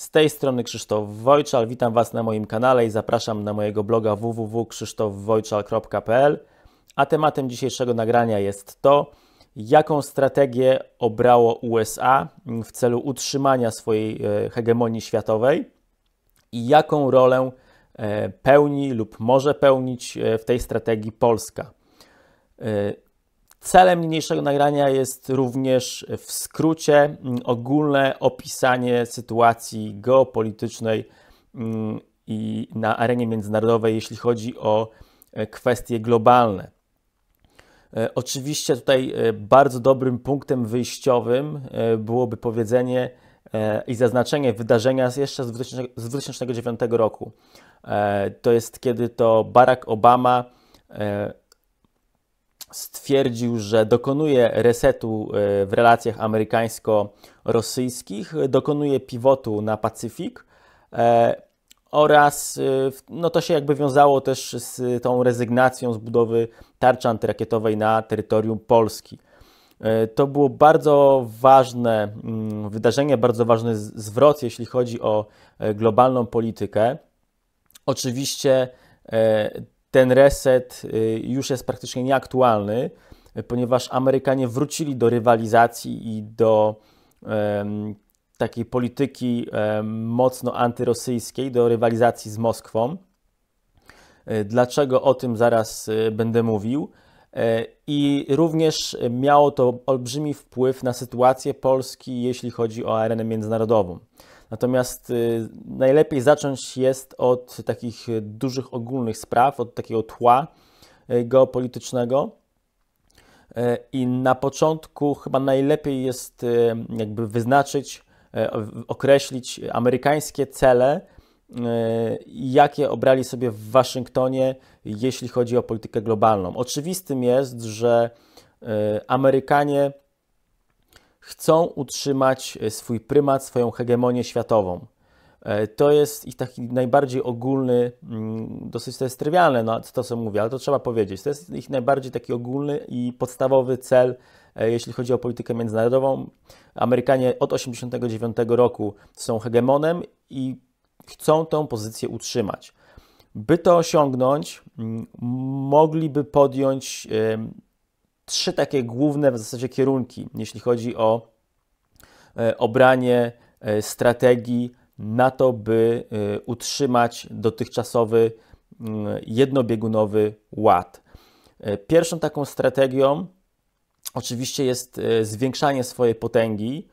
Z tej strony Krzysztof Wojczal, witam Was na moim kanale i zapraszam na mojego bloga www.krzysztofwojczal.pl A tematem dzisiejszego nagrania jest to, jaką strategię obrało USA w celu utrzymania swojej e, hegemonii światowej i jaką rolę e, pełni lub może pełnić e, w tej strategii Polska. Celem niniejszego nagrania jest również w skrócie mm, ogólne opisanie sytuacji geopolitycznej mm, i na arenie międzynarodowej, jeśli chodzi o e, kwestie globalne. E, oczywiście tutaj e, bardzo dobrym punktem wyjściowym byłoby powiedzenie i zaznaczenie wydarzenia jeszcze z 2009 roku. To jest kiedy to Barack Obama stwierdził, że dokonuje resetu e, w relacjach amerykańsko-rosyjskich, dokonuje pivotu na Pacyfik e, oraz e, no to się jakby wiązało też z tą rezygnacją z budowy tarczy antyrakietowej na terytorium Polski. To było bardzo ważne mm, wydarzenie, bardzo ważny zwrot, jeśli chodzi o globalną politykę. Oczywiście ten reset y, już jest praktycznie nieaktualny, ponieważ Amerykanie wrócili do rywalizacji i do um, takiej polityki um, mocno antyrosyjskiej, do rywalizacji z Moskwą. E, dlaczego o tym zaraz e, będę mówił? E, I również miało to olbrzymi wpływ na sytuację Polski, jeśli chodzi o arenę międzynarodową. Natomiast y, najlepiej zacząć jest od takich dużych ogólnych spraw, od takiego tła y, geopolitycznego. Y, I na początku chyba najlepiej jest jakby wyznaczyć, określić amerykańskie cele, jakie obrali sobie w Waszyngtonie, jeśli chodzi o politykę globalną. Oczywistym jest, że Amerykanie chcą utrzymać e, swój prymat, swoją hegemonię światową. E, to jest ich taki najbardziej ogólny, mm, dosyć to jest trywialne, no, to co mówię, ale to trzeba powiedzieć. To jest ich najbardziej taki ogólny i podstawowy cel, e, jeśli chodzi o politykę międzynarodową. Amerykanie od 1989 roku są hegemonem i chcą tą pozycję utrzymać. By to osiągnąć, mm, mogliby podjąć trzy takie główne w zasadzie kierunki, jeśli chodzi o e, obranie e, strategii na to, by e, utrzymać dotychczasowy mm, jednobiegunowy ład. Pierwszą taką strategią oczywiście jest zwiększanie swojej potęgi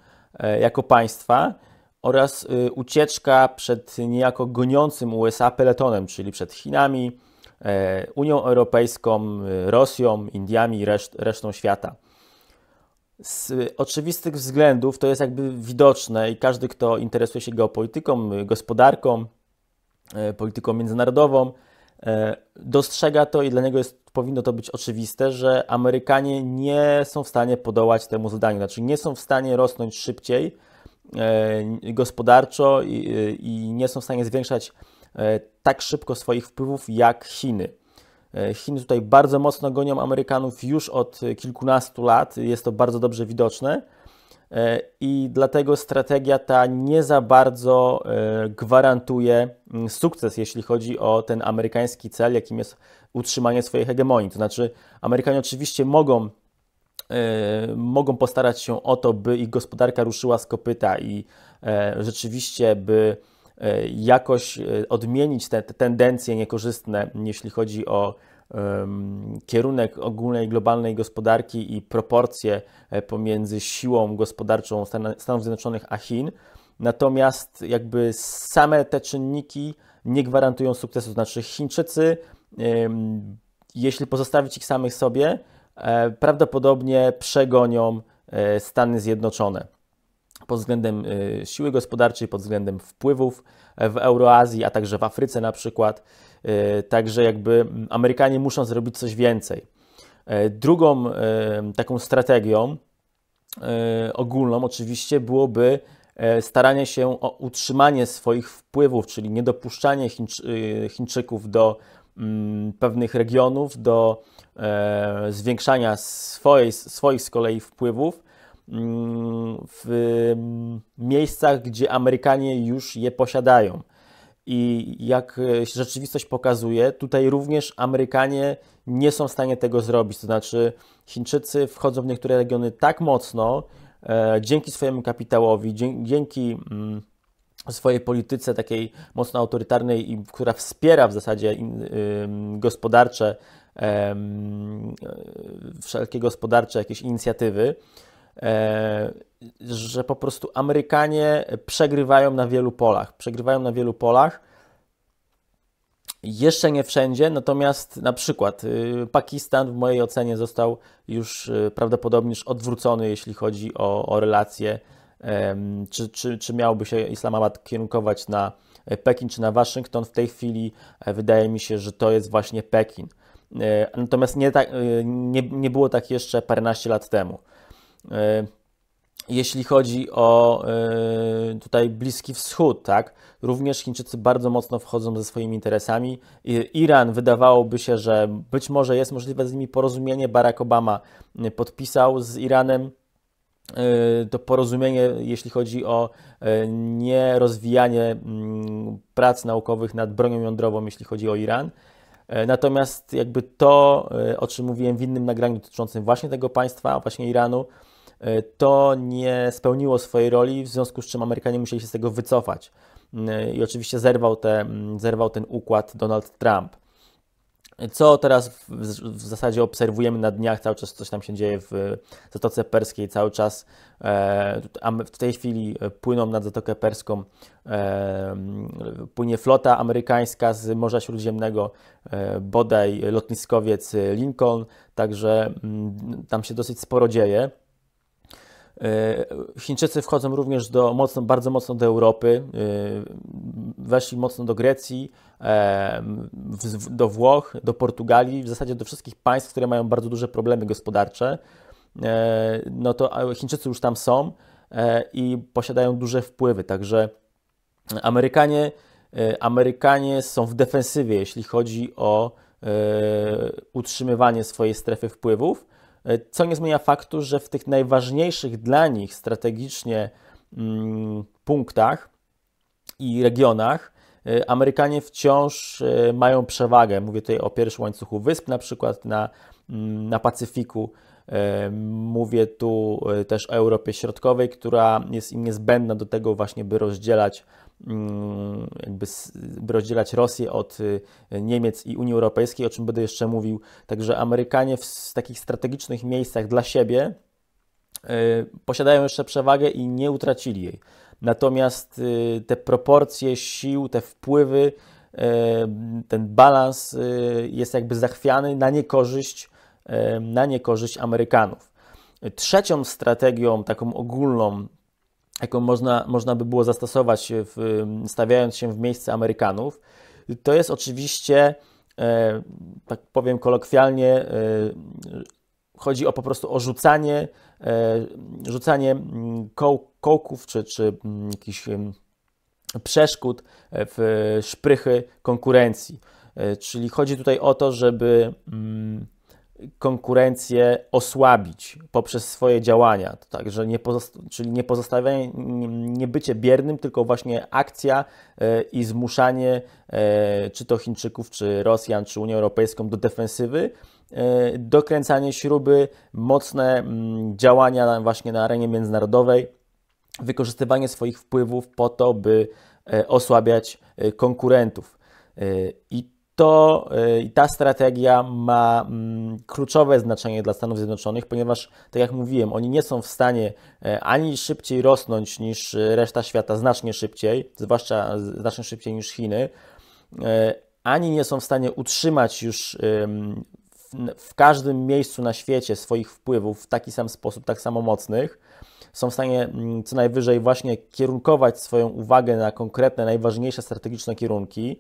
jako państwa oraz ucieczka przed niejako goniącym USA peletonem, czyli przed Chinami, E, Unią Europejską, e, Rosją, Indiami i reszt resztą świata. Z oczywistych względów to jest jakby widoczne i każdy, kto interesuje się geopolityką, gospodarką, e, polityką międzynarodową, dostrzega to i dla niego jest, powinno to być oczywiste, że Amerykanie nie są w stanie podołać temu zadaniu, znaczy nie są w stanie rosnąć szybciej gospodarczo i, i nie są w stanie zwiększać E, tak szybko swoich wpływów jak Chiny. E, Chiny tutaj bardzo mocno gonią Amerykanów już od kilkunastu lat, jest to bardzo dobrze widoczne e, i dlatego strategia ta nie za bardzo gwarantuje mm, sukces, jeśli chodzi o ten amerykański cel, jakim jest utrzymanie swojej hegemonii. To znaczy, Amerykanie oczywiście mogą, mogą postarać się o to, by ich gospodarka ruszyła z kopyta i rzeczywiście, by E, jakoś e, odmienić te, te tendencje niekorzystne, jeśli chodzi o kierunek ogólnej globalnej gospodarki i proporcje e, pomiędzy siłą gospodarczą Stan Stanów Zjednoczonych a Chin. Natomiast jakby same te czynniki nie gwarantują sukcesu. Znaczy Chińczycy, jeśli pozostawić ich samych sobie, prawdopodobnie przegonią Stany Zjednoczone pod względem y, siły gospodarczej, pod względem wpływów e, w Euroazji, a także w Afryce na przykład. E, także jakby Amerykanie muszą zrobić coś więcej. E, drugą taką strategią ogólną oczywiście byłoby staranie się o utrzymanie swoich wpływów, czyli niedopuszczanie y, Chińczyków do pewnych regionów, do zwiększania swoich z kolei wpływów, w mm, miejscach, gdzie Amerykanie już je posiadają. I jak e, rzeczywistość pokazuje, tutaj również Amerykanie nie są w stanie tego zrobić. To znaczy, Chińczycy wchodzą w niektóre regiony tak mocno, e, dzięki swojemu kapitałowi, dzięki, mm, swojej polityce takiej mocno autorytarnej, i, która wspiera w zasadzie gospodarcze, e, wszelkie gospodarcze jakieś inicjatywy, E, że po prostu Amerykanie przegrywają na wielu polach. Przegrywają na wielu polach. Jeszcze nie wszędzie, natomiast na przykład y, Pakistan w mojej ocenie został już y, prawdopodobnie odwrócony, jeśli chodzi o, o relacje, czy, czy, czy miałby się Islamabad kierunkować na e, Pekin czy na Waszyngton. W tej chwili e, wydaje mi się, że to jest właśnie Pekin. Natomiast nie, tak, nie, nie było tak jeszcze paręnaście lat temu. E, jeśli chodzi o e, tutaj Bliski Wschód, tak, również Chińczycy bardzo mocno wchodzą ze swoimi interesami. Iran wydawałoby się, że być może jest możliwe z nimi porozumienie. Barack Obama podpisał z Iranem e, to porozumienie, jeśli chodzi o nierozwijanie mm, prac naukowych nad bronią jądrową, jeśli chodzi o Iran. Natomiast jakby to, o czym mówiłem w innym nagraniu dotyczącym właśnie tego państwa, właśnie Iranu, E, to nie spełniło swojej roli, w związku z czym Amerykanie musieli się z tego wycofać. E, I oczywiście zerwał, te, zerwał ten układ Donald Trump. Co teraz w, w, zasadzie obserwujemy na dniach, cały czas coś tam się dzieje w Zatoce Perskiej, cały czas e, w tej chwili e, płyną nad Zatokę Perską, e, płynie flota amerykańska z Morza Śródziemnego, e, bodaj lotniskowiec Lincoln, także m, tam się dosyć sporo dzieje. E, Chińczycy wchodzą również do, mocno, bardzo mocno do Europy, e, weszli mocno do Grecji, e, do Włoch, do Portugalii, w zasadzie do wszystkich państw, które mają bardzo duże problemy gospodarcze. No to Chińczycy już tam są i posiadają duże wpływy, także Amerykanie, Amerykanie są w defensywie, jeśli chodzi o utrzymywanie swojej strefy wpływów. E, co nie zmienia faktu, że w tych najważniejszych dla nich strategicznie mm, punktach i regionach e, Amerykanie wciąż e, mają przewagę. Mówię tutaj o pierwszym łańcuchu wysp, na przykład na, mm, na Pacyfiku, Mówię tu e, też o Europie Środkowej, która jest im niezbędna do tego właśnie, by rozdzielać mm, jakby rozdzielać Rosję od y, Niemiec i Unii Europejskiej, o czym będę jeszcze mówił. Także Amerykanie w takich strategicznych miejscach dla siebie e, posiadają jeszcze przewagę i nie utracili jej. Natomiast y, te proporcje sił, te wpływy, e, ten balans y, jest jakby zachwiany na niekorzyść na niekorzyść Amerykanów. Trzecią strategią, taką ogólną, jaką można, można by było zastosować, w, stawiając się w miejsce Amerykanów, to jest oczywiście, e, tak powiem kolokwialnie, e, chodzi o po prostu o rzucanie, e, rzucanie mm, koł, kołków czy, czy mm, jakichś przeszkód w szprychy konkurencji. E, czyli chodzi tutaj o to, żeby. Mm, konkurencję osłabić poprzez swoje działania. Także nie czyli nie pozostawianie, nie bycie biernym, tylko właśnie akcja e, i zmuszanie e, czy to Chińczyków, czy Rosjan, czy Unię Europejską do defensywy, e, dokręcanie śruby, mocne mm, działania właśnie na arenie międzynarodowej, wykorzystywanie swoich wpływów po to, by osłabiać konkurentów. I to y, ta strategia ma mm, kluczowe znaczenie dla Stanów Zjednoczonych, ponieważ, tak jak mówiłem, oni nie są w stanie e, ani szybciej rosnąć niż reszta świata, znacznie szybciej, zwłaszcza znacznie szybciej niż Chiny, e, ani nie są w stanie utrzymać już w każdym miejscu na świecie swoich wpływów w taki sam sposób, tak samo mocnych. Są w stanie mm, co najwyżej właśnie kierunkować swoją uwagę na konkretne, najważniejsze strategiczne kierunki.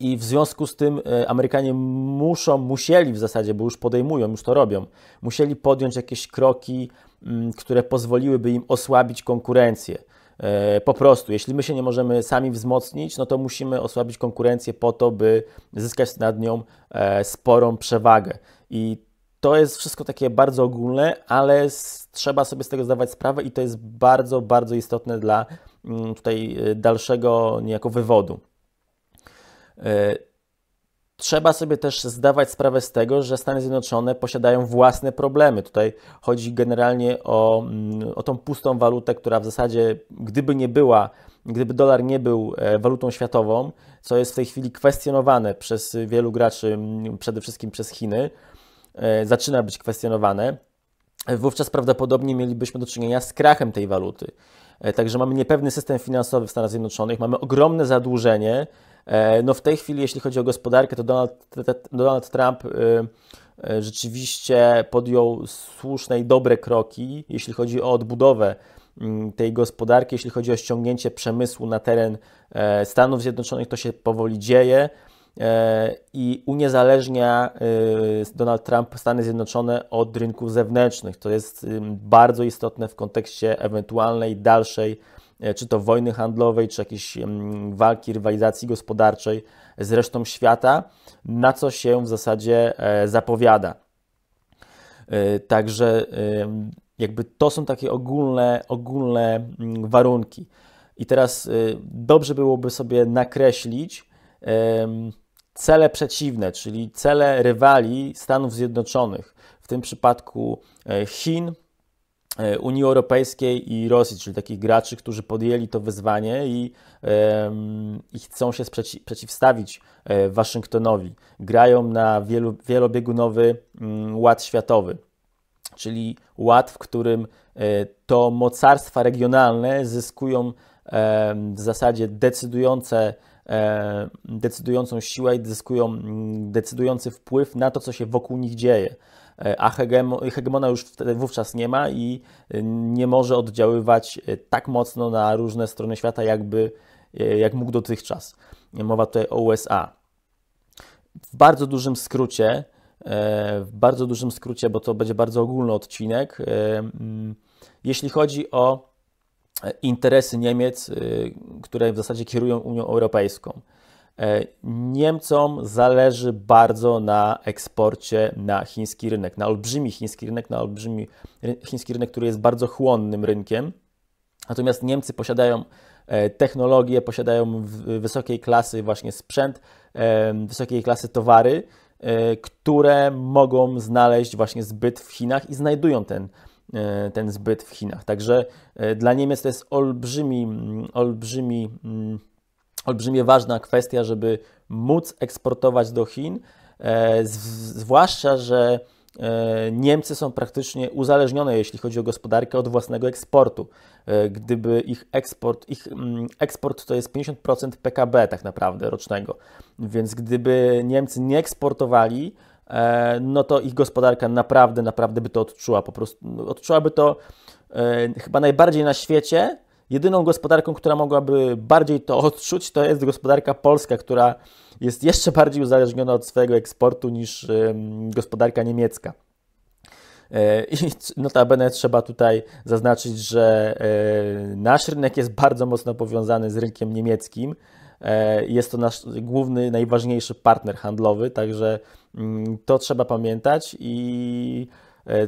I w związku z tym e, Amerykanie muszą, musieli w zasadzie, bo już podejmują, już to robią, musieli podjąć jakieś kroki, mm, które pozwoliłyby im osłabić konkurencję. E, po prostu, jeśli my się nie możemy sami wzmocnić, no to musimy osłabić konkurencję po to, by zyskać nad nią e, sporą przewagę. I to jest wszystko takie bardzo ogólne, ale trzeba sobie z tego zdawać sprawę i to jest bardzo, bardzo istotne dla mm, tutaj dalszego niejako wywodu. E, trzeba sobie też zdawać sprawę z tego, że Stany Zjednoczone posiadają własne problemy. Tutaj chodzi generalnie o, mm, o tą pustą walutę, która w zasadzie, gdyby nie była, gdyby dolar nie był e, walutą światową, co jest w tej chwili kwestionowane przez wielu graczy, przede wszystkim przez Chiny, e, zaczyna być kwestionowane, wówczas prawdopodobnie mielibyśmy do czynienia z krachem tej waluty. Także mamy niepewny system finansowy w Stanach Zjednoczonych, mamy ogromne zadłużenie, E, no w tej chwili, jeśli chodzi o gospodarkę, to Donald, Donald Trump y, y, rzeczywiście podjął słuszne i dobre kroki, jeśli chodzi o odbudowę mm, tej gospodarki, jeśli chodzi o ściągnięcie przemysłu na teren e, Stanów Zjednoczonych, to się powoli dzieje e, i uniezależnia y, Donald Trump Stany Zjednoczone od rynków zewnętrznych. To jest bardzo istotne w kontekście ewentualnej dalszej E, czy to wojny handlowej, czy jakiejś mm, walki, rywalizacji gospodarczej z resztą świata, na co się w zasadzie e, zapowiada. E, także jakby to są takie ogólne, ogólne mm, warunki. I teraz dobrze byłoby sobie nakreślić cele przeciwne, czyli cele rywali Stanów Zjednoczonych, w tym przypadku Chin, E, Unii Europejskiej i Rosji, czyli takich graczy, którzy podjęli to wyzwanie i, i chcą się sprzeci- przeciwstawić e, Waszyngtonowi. Grają na wielu, wielobiegunowy mm, ład światowy, czyli ład, w którym e, to mocarstwa regionalne zyskują w zasadzie decydujące, decydującą siłę i zyskują mm, decydujący wpływ na to, co się wokół nich dzieje. E, a hegemona już wówczas nie ma i e, nie może oddziaływać e, tak mocno na różne strony świata, jakby, jak mógł dotychczas. Mowa tutaj o USA. W bardzo dużym skrócie, w bardzo dużym skrócie, bo to będzie bardzo ogólny odcinek, mm, jeśli chodzi o interesy Niemiec, które w zasadzie kierują Unią Europejską. E, Niemcom zależy bardzo na eksporcie na chiński rynek, na olbrzymi chiński rynek, na olbrzymi chiński rynek, który jest bardzo chłonnym rynkiem. Natomiast Niemcy posiadają e, technologie, posiadają wysokiej klasy właśnie sprzęt, e, wysokiej klasy towary, które mogą znaleźć właśnie zbyt w Chinach i znajdują ten, ten zbyt w Chinach. Także dla Niemiec to jest olbrzymi, mm, olbrzymi mm, olbrzymie ważna kwestia, żeby móc eksportować do Chin, e, zwłaszcza, że e, Niemcy są praktycznie uzależnione, jeśli chodzi o gospodarkę, od własnego eksportu. E, gdyby ich eksport, ich mm, eksport to jest 50% PKB tak naprawdę rocznego, więc gdyby Niemcy nie eksportowali, no to ich gospodarka naprawdę, naprawdę by to odczuła. Po prostu odczułaby to chyba najbardziej na świecie, Jedyną gospodarką, która mogłaby bardziej to odczuć, to jest gospodarka polska, która jest jeszcze bardziej uzależniona od swojego eksportu niż gospodarka niemiecka. E, I notabene trzeba tutaj zaznaczyć, że e, nasz rynek jest bardzo mocno powiązany z rynkiem niemieckim. E, jest to nasz główny, najważniejszy partner handlowy, także mm, to trzeba pamiętać i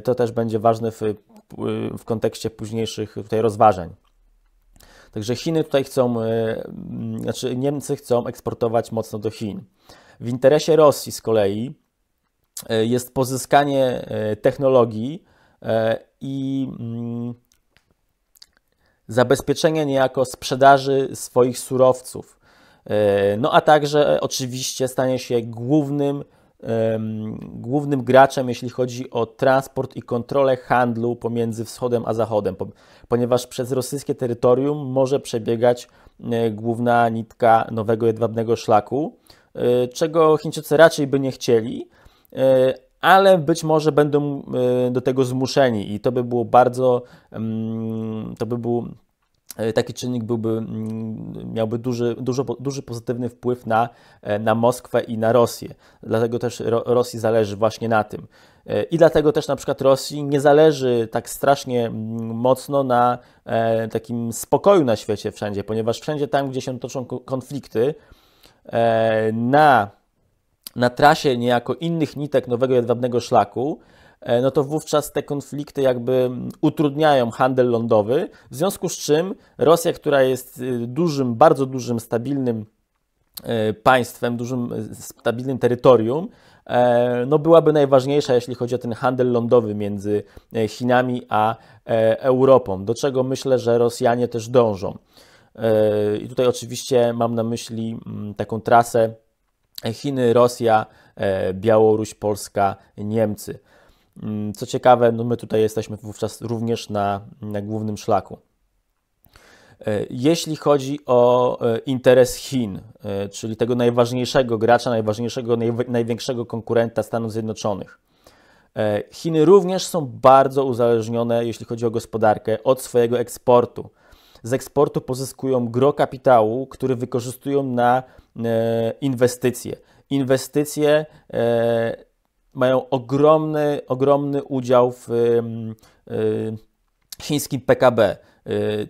to też będzie ważne w, w kontekście późniejszych tutaj rozważań. Także Chiny tutaj chcą, e, znaczy Niemcy chcą eksportować mocno do Chin. W interesie Rosji z kolei e, jest pozyskanie e, technologii i zabezpieczenie niejako sprzedaży swoich surowców. No a także oczywiście stanie się głównym głównym graczem, jeśli chodzi o transport i kontrolę handlu pomiędzy wschodem a zachodem, ponieważ przez rosyjskie terytorium może przebiegać e, główna nitka nowego jedwabnego szlaku, e, czego Chińczycy raczej by nie chcieli, e, ale być może będą do tego zmuszeni i to by było bardzo, to by był E, taki czynnik byłby, mm, miałby duży, dużo, duży pozytywny wpływ na, e, na Moskwę i na Rosję. Dlatego też Rosji zależy właśnie na tym. E, I dlatego też na przykład Rosji nie zależy tak strasznie mm, mocno na takim spokoju na świecie wszędzie, ponieważ wszędzie tam, gdzie się toczą konflikty, na, na trasie niejako innych nitek nowego jedwabnego szlaku, E, no to wówczas te konflikty jakby utrudniają handel lądowy, w związku z czym Rosja, która jest y, dużym, bardzo dużym, stabilnym e, państwem, dużym, e, stabilnym terytorium, no byłaby najważniejsza, jeśli chodzi o ten handel lądowy między Chinami a Europą, do czego myślę, że Rosjanie też dążą. I tutaj oczywiście mam na myśli mm, taką trasę Chiny, Rosja, Białoruś, Polska, Niemcy. Mm, co ciekawe, no my tutaj jesteśmy wówczas również na, na głównym szlaku. E, jeśli chodzi o e, interes Chin, e, czyli tego najważniejszego gracza, najważniejszego, największego konkurenta Stanów Zjednoczonych, Chiny również są bardzo uzależnione, jeśli chodzi o gospodarkę, od swojego eksportu. Z eksportu pozyskują gro kapitału, który wykorzystują na inwestycje. Inwestycje mają ogromny, ogromny udział w e, chińskim PKB. E,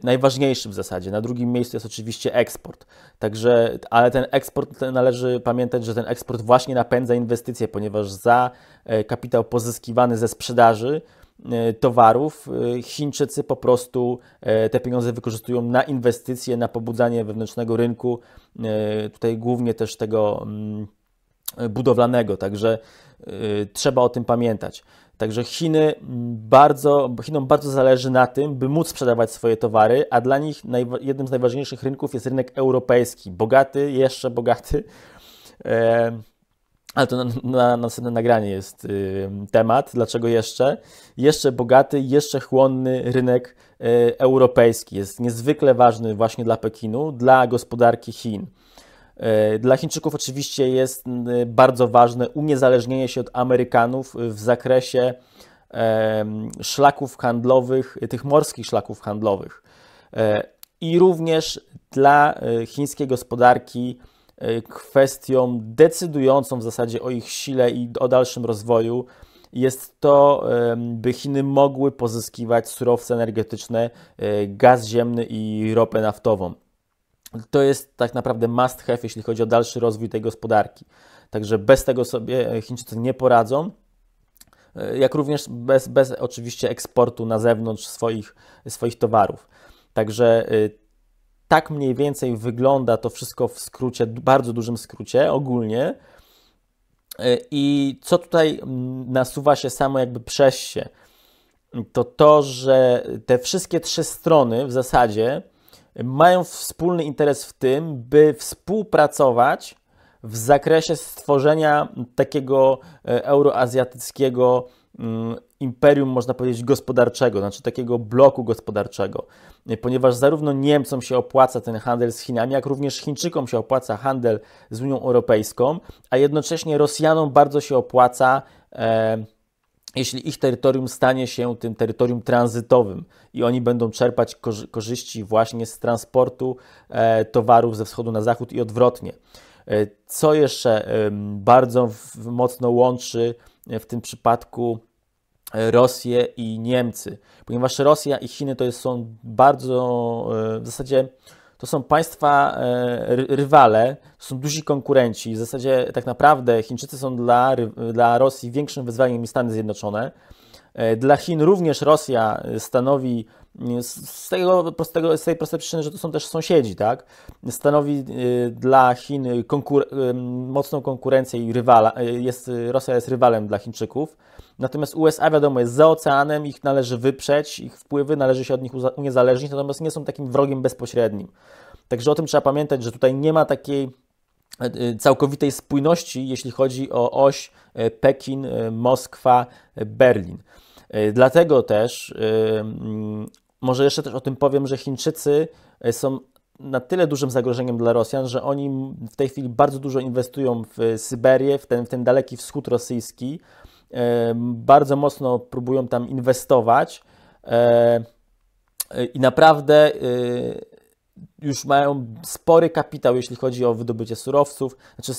najważniejszym w zasadzie. Na drugim miejscu jest oczywiście eksport. Także, ale ten eksport należy pamiętać, że ten eksport właśnie napędza inwestycje, ponieważ za e, kapitał pozyskiwany ze sprzedaży towarów Chińczycy po prostu te pieniądze wykorzystują na inwestycje, na pobudzanie wewnętrznego rynku, tutaj głównie też tego mm, budowlanego. Także Y, trzeba o tym pamiętać. Także Chiny bardzo, Chinom bardzo zależy na tym, by móc sprzedawać swoje towary, a dla nich jednym z najważniejszych rynków jest rynek europejski. Bogaty, jeszcze bogaty. E, ale to na, na następne nagranie jest y, temat, dlaczego jeszcze. Jeszcze bogaty, jeszcze chłonny rynek y, europejski jest niezwykle ważny właśnie dla Pekinu, dla gospodarki Chin. E, dla Chińczyków oczywiście jest bardzo ważne uniezależnienie się od Amerykanów w zakresie szlaków handlowych, tych morskich szlaków handlowych. E, I również dla e, chińskiej gospodarki kwestią decydującą w zasadzie o ich sile i o dalszym rozwoju jest to, by Chiny mogły pozyskiwać surowce energetyczne, gaz ziemny i ropę naftową to jest tak naprawdę must have, jeśli chodzi o dalszy rozwój tej gospodarki. Także bez tego sobie Chińczycy nie poradzą e, jak również bez, bez oczywiście eksportu na zewnątrz swoich, swoich towarów. Także e, tak mniej więcej wygląda to wszystko w skrócie, bardzo dużym skrócie ogólnie. E, I co tutaj nasuwa się samo jakby przez się, to to, że te wszystkie trzy strony w zasadzie mają wspólny interes w tym, by współpracować w zakresie stworzenia takiego e, euroazjatyckiego mm, imperium, można powiedzieć, gospodarczego, znaczy takiego bloku gospodarczego, e, ponieważ zarówno Niemcom się opłaca ten handel z Chinami, jak również Chińczykom się opłaca handel z Unią Europejską, a jednocześnie Rosjanom bardzo się opłaca. E, jeśli ich terytorium stanie się tym terytorium tranzytowym i oni będą czerpać korzyści właśnie z transportu e, towarów ze wschodu na zachód i odwrotnie. E, co jeszcze bardzo mocno łączy e, w tym przypadku Rosję i Niemcy, ponieważ Rosja i Chiny to są bardzo w zasadzie to są państwa e, rywale, to są duzi konkurenci. W zasadzie tak naprawdę Chińczycy są dla, dla Rosji większym wyzwaniem niż Stany Zjednoczone. E, dla Chin również Rosja stanowi mm, z, tego prostego, z tej prostej przyczyny, że to są też sąsiedzi, tak? Stanowi e, dla Chin konkur mocną konkurencję i rywala, jest, Rosja jest rywalem dla Chińczyków. Natomiast USA, wiadomo, jest za oceanem, ich należy wyprzeć, ich wpływy należy się od nich uniezależnić, natomiast nie są takim wrogiem bezpośrednim. Także o tym trzeba pamiętać, że tutaj nie ma takiej e, e, całkowitej spójności, jeśli chodzi o oś e, Pekin, Moskwa, Berlin. Dlatego też, może jeszcze też o tym powiem, że Chińczycy są na tyle dużym zagrożeniem dla Rosjan, że oni w tej chwili bardzo dużo inwestują w Syberię, w ten, w ten daleki wschód rosyjski bardzo mocno próbują tam inwestować e, i naprawdę e, już mają spory kapitał, jeśli chodzi o wydobycie surowców, znaczy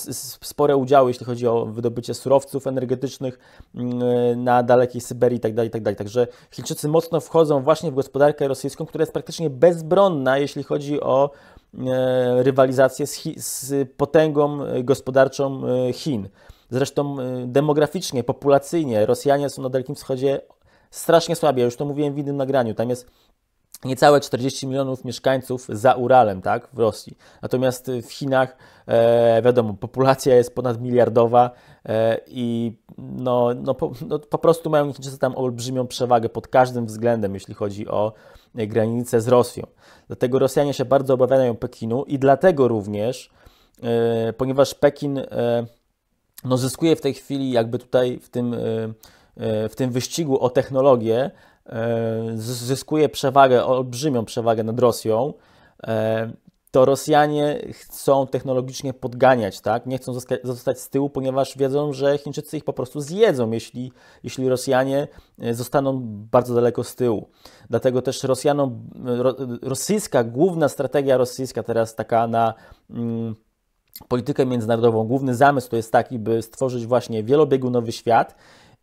spore udziały, jeśli chodzi o wydobycie surowców energetycznych mm, na dalekiej Syberii itd. Tak itd. Tak Także Chińczycy mocno wchodzą właśnie w gospodarkę rosyjską, która jest praktycznie bezbronna, jeśli chodzi o e, rywalizację z, z potęgą gospodarczą Chin. Zresztą y, demograficznie, populacyjnie Rosjanie są na Dalekim Wschodzie strasznie słabi. Ja już to mówiłem w innym nagraniu. Tam jest niecałe 40 milionów mieszkańców za Uralem, tak, w Rosji. Natomiast y, w Chinach, e, wiadomo, populacja jest ponad miliardowa e, i no, no, po, no, po prostu mają Chińczycy tam olbrzymią przewagę pod każdym względem, jeśli chodzi o e, granicę z Rosją. Dlatego Rosjanie się bardzo obawiają Pekinu i dlatego również, e, ponieważ Pekin e, no, zyskuje w tej chwili jakby tutaj w tym, e, e, w tym wyścigu o technologię, e, zyskuje przewagę, olbrzymią przewagę nad Rosją, to Rosjanie chcą technologicznie podganiać, tak? Nie chcą zostać z tyłu, ponieważ wiedzą, że Chińczycy ich po prostu zjedzą, jeśli, jeśli Rosjanie zostaną bardzo daleko z tyłu. Dlatego też Rosjanom, rosyjska, główna strategia rosyjska teraz taka na... Mm, politykę międzynarodową, główny zamysł to jest taki, by stworzyć właśnie wielobiegunowy świat,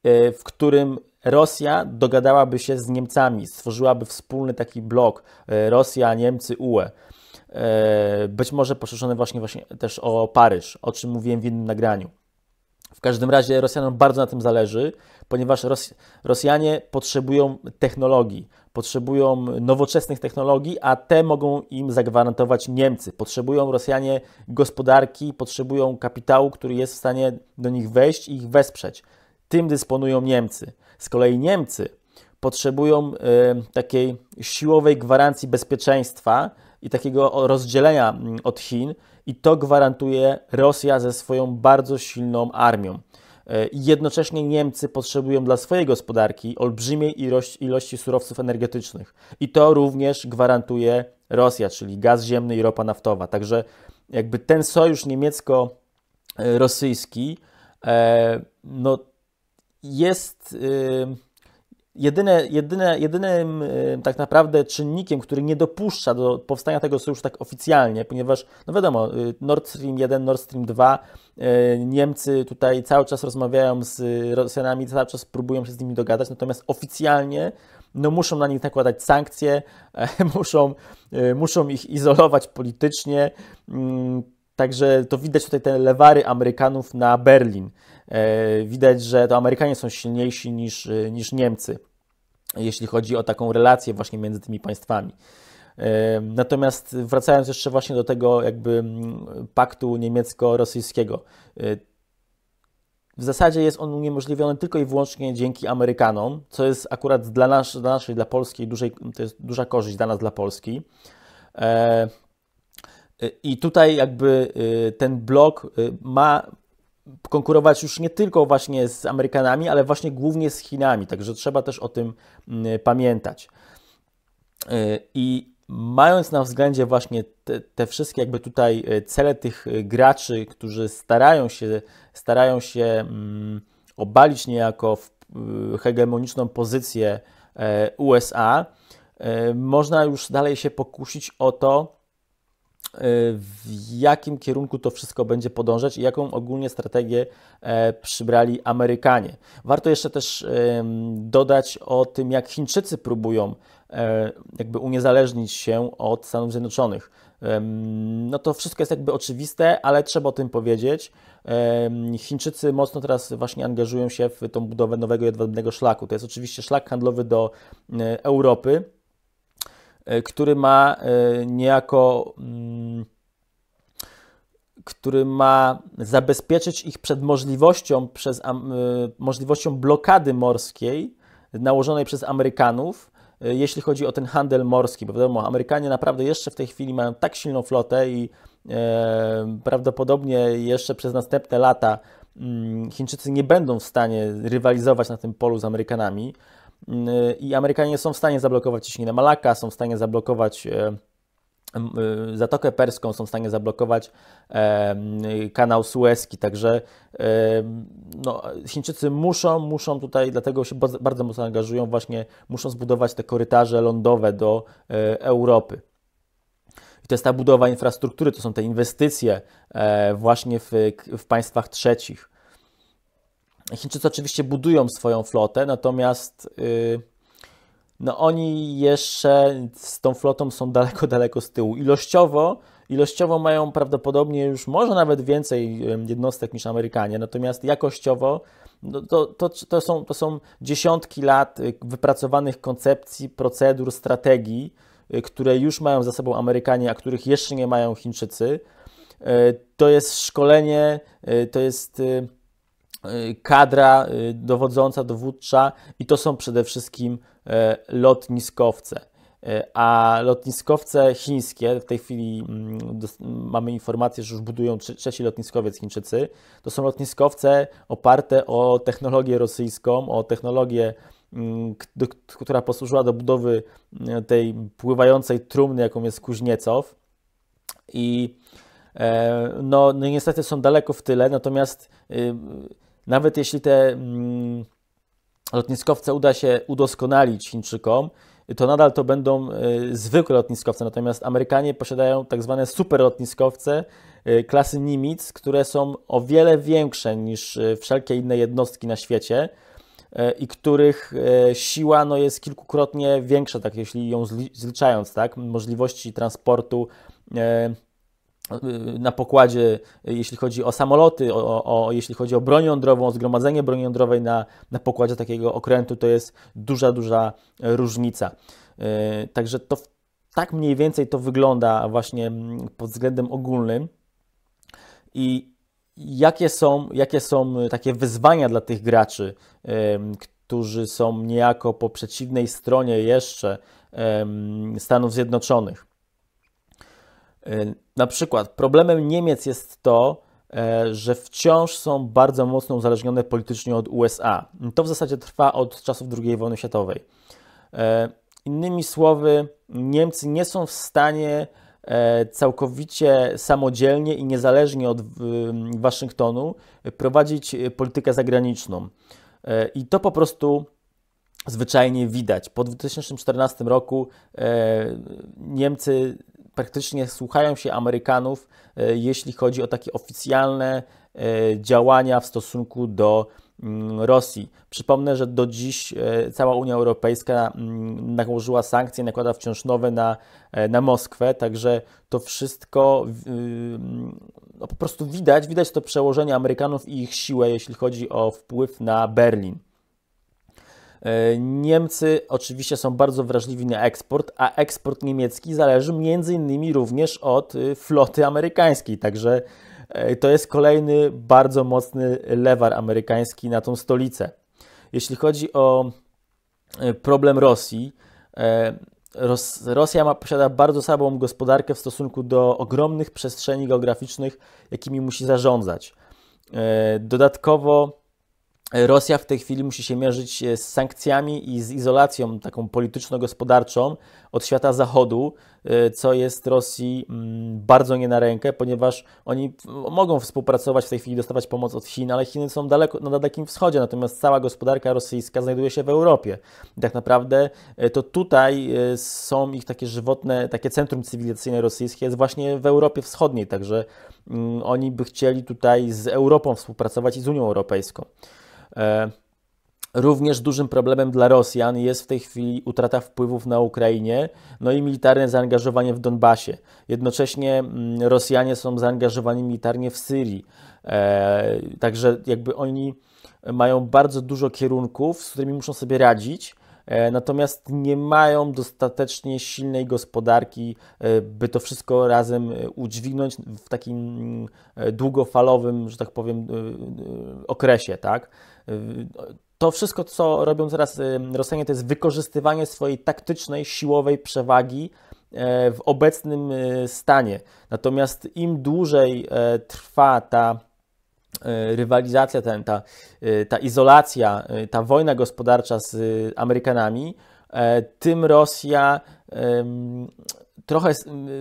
e, w którym Rosja dogadałaby się z Niemcami, stworzyłaby wspólny taki blok e, Rosja, Niemcy, UE. E, być może poszerzony właśnie, właśnie też o Paryż, o czym mówiłem w innym nagraniu. W każdym razie Rosjanom bardzo na tym zależy, ponieważ Rosjanie potrzebują technologii, potrzebują nowoczesnych technologii, a te mogą im zagwarantować Niemcy. Potrzebują Rosjanie gospodarki, potrzebują kapitału, który jest w stanie do nich wejść i ich wesprzeć. Tym dysponują Niemcy. Z kolei Niemcy potrzebują y, takiej siłowej gwarancji bezpieczeństwa i takiego rozdzielenia mm, od Chin, i to gwarantuje Rosja ze swoją bardzo silną armią i e, jednocześnie Niemcy potrzebują dla swojej gospodarki olbrzymiej ilości, ilości surowców energetycznych. I to również gwarantuje Rosja, czyli gaz ziemny i ropa naftowa. Także jakby ten sojusz niemiecko-rosyjski e, no, jest y, Jedyne, jedyne, jedynym y, tak naprawdę czynnikiem, który nie dopuszcza do powstania tego sojuszu tak oficjalnie, ponieważ, no wiadomo, y, Nord Stream 1, Nord Stream 2, y, Niemcy tutaj cały czas rozmawiają z Rosjanami, cały czas próbują się z nimi dogadać, natomiast oficjalnie no muszą na nich nakładać sankcje, muszą, muszą ich izolować politycznie. Mm, także to widać tutaj te lewary Amerykanów na Berlin. E, widać, że to Amerykanie są silniejsi niż, e, niż Niemcy, jeśli chodzi o taką relację właśnie między tymi państwami. E, natomiast wracając jeszcze właśnie do tego jakby paktu niemiecko-rosyjskiego. W zasadzie jest on uniemożliwiony tylko i wyłącznie dzięki Amerykanom, co jest akurat dla, nas, dla naszej, dla Polski, dużej, to jest duża korzyść dla nas, dla Polski. I tutaj jakby ten blok ma konkurować już nie tylko właśnie z Amerykanami, ale właśnie głównie z Chinami, także trzeba też o tym mm, pamiętać. E, I mając na względzie właśnie te, te, wszystkie jakby tutaj e, cele tych e, graczy, którzy starają się, starają się mm, obalić niejako hegemoniczną pozycję USA, można już dalej się pokusić o to, Y, w jakim kierunku to wszystko będzie podążać i jaką ogólnie strategię e, przybrali Amerykanie. Warto jeszcze też dodać o tym, jak Chińczycy próbują e, jakby uniezależnić się od Stanów Zjednoczonych. No to wszystko jest jakby oczywiste, ale trzeba o tym powiedzieć. Chińczycy mocno teraz właśnie angażują się w tą budowę nowego jedwabnego szlaku. To jest oczywiście szlak handlowy do e, Europy E, który ma e, niejako mm, który ma zabezpieczyć ich przed możliwością, przez, e, możliwością blokady morskiej nałożonej przez Amerykanów, jeśli chodzi o ten handel morski, bo wiadomo, Amerykanie naprawdę jeszcze w tej chwili mają tak silną flotę i e, prawdopodobnie jeszcze przez następne lata mm, Chińczycy nie będą w stanie rywalizować na tym polu z Amerykanami, Y, i Amerykanie są w stanie zablokować ciśnienie Malaka, są w stanie zablokować e, y, Zatokę Perską, są w stanie zablokować e, kanał Suezki, także e, no, Chińczycy muszą, muszą tutaj, dlatego się bardzo mocno angażują właśnie, muszą zbudować te korytarze lądowe do Europy. I to jest ta budowa infrastruktury, to są te inwestycje właśnie w, w państwach trzecich. Chińczycy oczywiście budują swoją flotę, natomiast y, no oni jeszcze z tą flotą są daleko, daleko z tyłu. Ilościowo, ilościowo mają prawdopodobnie już może nawet więcej jednostek niż Amerykanie, natomiast jakościowo no to, to, to, są, to są dziesiątki lat y, wypracowanych koncepcji, procedur, strategii, y, które już mają za sobą Amerykanie, a których jeszcze nie mają Chińczycy. To jest szkolenie, to jest Y, kadra y, dowodząca, dowódcza i to są przede wszystkim e, lotniskowce. E, a lotniskowce chińskie, w tej chwili mm, mamy informację, że już budują trzeci lotniskowiec Chińczycy, to są lotniskowce oparte o technologię rosyjską, o technologię, mm, która posłużyła do budowy e, tej pływającej trumny, jaką jest Kuźniecow. I no, no niestety są daleko w tyle, natomiast y, nawet jeśli te mm, lotniskowce uda się udoskonalić Chińczykom, to nadal to będą e, zwykłe lotniskowce. Natomiast Amerykanie posiadają tak zwane superlotniskowce e, klasy Nimitz, które są o wiele większe niż e, wszelkie inne jednostki na świecie i których siła no, jest kilkukrotnie większa, tak jeśli ją zliczając, tak, możliwości transportu Y, na pokładzie, jeśli chodzi o samoloty, o, o, jeśli chodzi o broń jądrową, o zgromadzenie broni jądrowej na, na pokładzie takiego okrętu, to jest duża, duża różnica. Y, także to tak mniej więcej to wygląda właśnie mm, pod względem ogólnym. I jakie są, jakie są takie wyzwania dla tych graczy, którzy są niejako po przeciwnej stronie jeszcze Stanów Zjednoczonych? Y, na przykład problemem Niemiec jest to, e, że wciąż są bardzo mocno uzależnione politycznie od USA. To w zasadzie trwa od czasów II wojny światowej. E, innymi słowy, Niemcy nie są w stanie e, całkowicie samodzielnie i niezależnie od Waszyngtonu prowadzić politykę zagraniczną. I to po prostu zwyczajnie widać. Po 2014 roku Niemcy praktycznie słuchają się Amerykanów, e, jeśli chodzi o takie oficjalne e, działania w stosunku do mm, Rosji. Przypomnę, że do dziś e, cała Unia Europejska mm, nakłożyła sankcje, nakłada wciąż nowe na, na Moskwę, także to wszystko y, mm, no, po prostu widać, widać to przełożenie Amerykanów i ich siłę, jeśli chodzi o wpływ na Berlin. E, Niemcy oczywiście są bardzo wrażliwi na eksport, a eksport niemiecki zależy między innymi również od y, floty amerykańskiej, także e, to jest kolejny bardzo mocny lewar amerykański na tą stolicę. Jeśli chodzi o e, problem Rosji, Rosja ma, posiada bardzo słabą gospodarkę w stosunku do ogromnych przestrzeni geograficznych, jakimi musi zarządzać. Dodatkowo Rosja w tej chwili musi się mierzyć e, z sankcjami i z izolacją taką polityczno-gospodarczą od świata zachodu, e, co jest Rosji mm, bardzo nie na rękę, ponieważ oni mogą współpracować w tej chwili, dostawać pomoc od Chin, ale Chiny są daleko, no, na Dalekim Wschodzie, natomiast cała gospodarka rosyjska znajduje się w Europie. I tak naprawdę e, to tutaj są ich takie żywotne, takie centrum cywilizacyjne rosyjskie jest właśnie w Europie Wschodniej, także mm, oni by chcieli tutaj z Europą współpracować i z Unią Europejską. E, również dużym problemem dla Rosjan jest w tej chwili utrata wpływów na Ukrainie, no i militarne zaangażowanie w Donbasie. Jednocześnie mm, Rosjanie są zaangażowani militarnie w Syrii. E, także jakby oni mają bardzo dużo kierunków, z którymi muszą sobie radzić, e, natomiast nie mają dostatecznie silnej gospodarki, by to wszystko razem udźwignąć w takim mm, długofalowym, że tak powiem, okresie, tak? To wszystko, co robią teraz y, Rosjanie, to jest wykorzystywanie swojej taktycznej, siłowej przewagi e, w obecnym e, stanie. Natomiast im dłużej e, trwa ta rywalizacja, ten, ta, ta izolacja, ta wojna gospodarcza z Amerykanami, tym Rosja trochę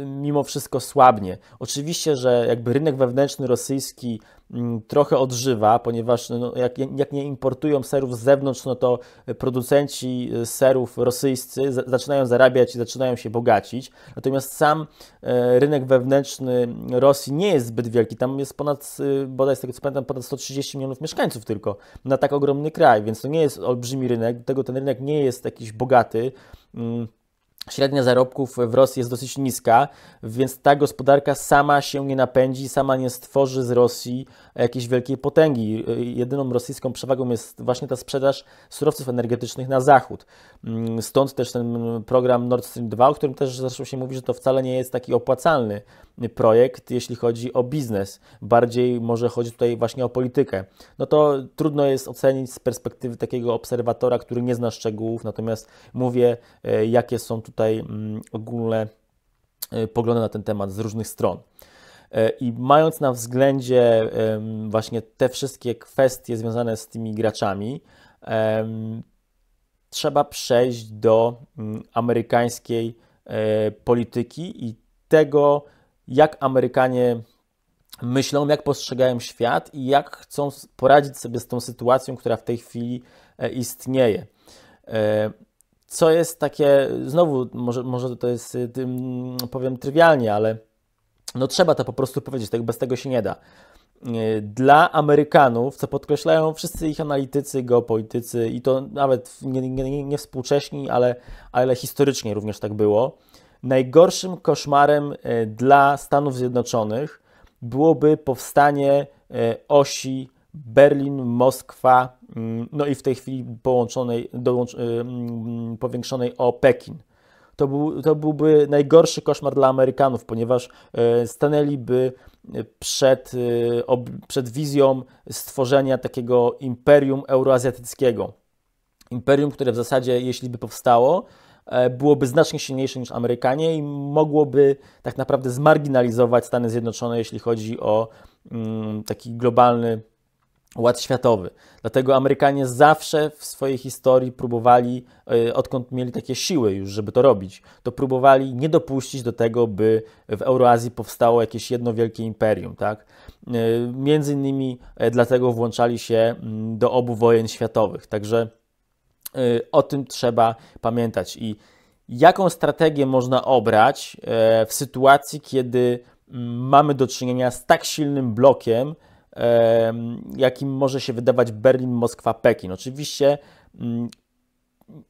mimo wszystko słabnie. Oczywiście, że jakby rynek wewnętrzny rosyjski mm, trochę odżywa, ponieważ no, jak, jak, nie importują serów z zewnątrz, no to producenci y, serów rosyjscy zaczynają zarabiać i zaczynają się bogacić. Natomiast sam e, rynek wewnętrzny Rosji nie jest zbyt wielki. Tam jest ponad, y, bodaj z tego co pamiętam, ponad 130 milionów mieszkańców tylko na tak ogromny kraj, więc to nie jest olbrzymi rynek, Dlatego tego ten rynek nie jest jakiś bogaty. Mm, średnia zarobków w Rosji jest dosyć niska, więc ta gospodarka sama się nie napędzi, sama nie stworzy z Rosji jakiejś wielkiej potęgi. Jedyną rosyjską przewagą jest właśnie ta sprzedaż surowców energetycznych na zachód. Mm, stąd też ten program Nord Stream 2, o którym też zresztą się mówi, że to wcale nie jest taki opłacalny projekt, jeśli chodzi o biznes. Bardziej może chodzi tutaj właśnie o politykę. No to trudno jest ocenić z perspektywy takiego obserwatora, który nie zna szczegółów, natomiast mówię, e, jakie są tutaj mm, ogólne e, poglądy na ten temat z różnych stron. E, I mając na względzie właśnie te wszystkie kwestie związane z tymi graczami, trzeba przejść do mm, amerykańskiej polityki i tego, jak Amerykanie myślą, jak postrzegają świat i jak chcą poradzić sobie z tą sytuacją, która w tej chwili e, istnieje. E, co jest takie, znowu, może, może to jest, e, powiem trywialnie, ale no trzeba to po prostu powiedzieć, tak bez tego się nie da. Dla Amerykanów, co podkreślają wszyscy ich analitycy, geopolitycy i to nawet nie, nie, nie współcześni, ale, ale historycznie również tak było, najgorszym koszmarem e, dla Stanów Zjednoczonych byłoby powstanie e, osi Berlin, Moskwa, mm, no i w tej chwili połączonej, dołącz, e, mm, powiększonej o Pekin. To, był, to byłby najgorszy koszmar dla Amerykanów, ponieważ stanęliby przed, przed wizją stworzenia takiego imperium euroazjatyckiego. Imperium, które w zasadzie, jeśli by powstało, E, byłoby znacznie silniejsze niż Amerykanie i mogłoby tak naprawdę zmarginalizować Stany Zjednoczone, jeśli chodzi o mm, taki globalny ład światowy. Dlatego Amerykanie zawsze w swojej historii próbowali, e, odkąd mieli takie siły już, żeby to robić, to próbowali nie dopuścić do tego, by w Euroazji powstało jakieś jedno wielkie imperium. Tak? E, między innymi dlatego włączali się mm, do obu wojen światowych. Także Y, o tym trzeba pamiętać. I jaką strategię można obrać y, w sytuacji, kiedy mm, mamy do czynienia z tak silnym blokiem, y, jakim może się wydawać Berlin, Moskwa, Pekin. Oczywiście mm,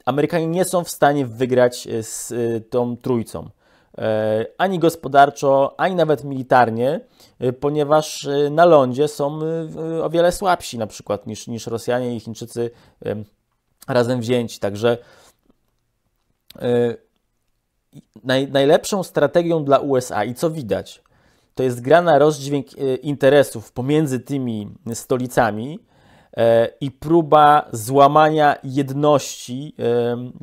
Amerykanie nie są w stanie wygrać z tą trójcą. Ani gospodarczo, ani nawet militarnie, ponieważ na lądzie są o wiele słabsi na przykład niż, niż Rosjanie i Chińczycy razem wzięci. Także y, naj, najlepszą strategią dla USA i co widać, to jest gra na rozdźwięk y, interesów pomiędzy tymi stolicami e, i próba złamania jedności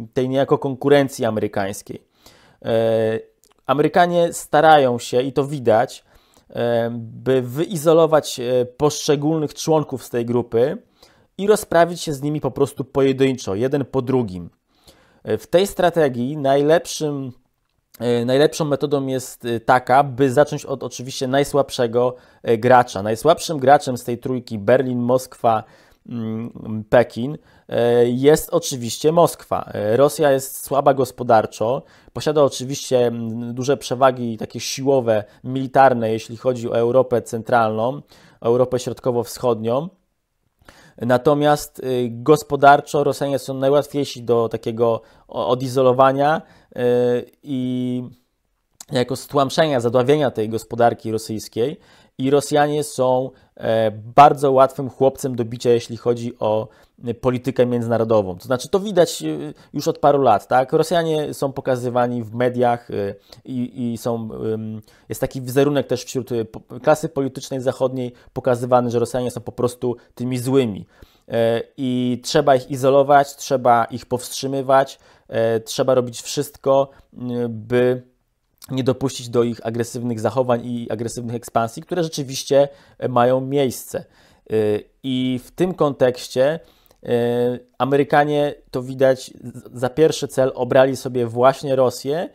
y, tej niejako konkurencji amerykańskiej. E, Amerykanie starają się, i to widać, e, by wyizolować poszczególnych członków z tej grupy, i rozprawić się z nimi po prostu pojedynczo, jeden po drugim. E, w tej strategii najlepszym, e, najlepszą metodą jest e, taka, by zacząć od oczywiście najsłabszego gracza. Najsłabszym graczem z tej trójki Berlin, Moskwa, mm, Pekin jest oczywiście Moskwa. Rosja jest słaba gospodarczo, posiada oczywiście mm, duże przewagi takie siłowe, militarne, jeśli chodzi o Europę centralną, Europę środkowo-wschodnią. Natomiast y, gospodarczo Rosjanie są najłatwiejsi do takiego odizolowania y, i jako stłamszenia, zadławienia tej gospodarki rosyjskiej. I Rosjanie są e, bardzo łatwym chłopcem do bicia, jeśli chodzi o politykę międzynarodową. To znaczy, to widać y, już od paru lat, tak? Rosjanie są pokazywani w mediach y, i, i są, jest taki wizerunek też wśród y, klasy politycznej zachodniej pokazywany, że Rosjanie są po prostu tymi złymi. E, I trzeba ich izolować, trzeba ich powstrzymywać, e, trzeba robić wszystko, by nie dopuścić do ich agresywnych zachowań i agresywnych ekspansji, które rzeczywiście e, mają miejsce. I w tym kontekście E, Amerykanie to widać za pierwszy cel obrali sobie właśnie Rosję.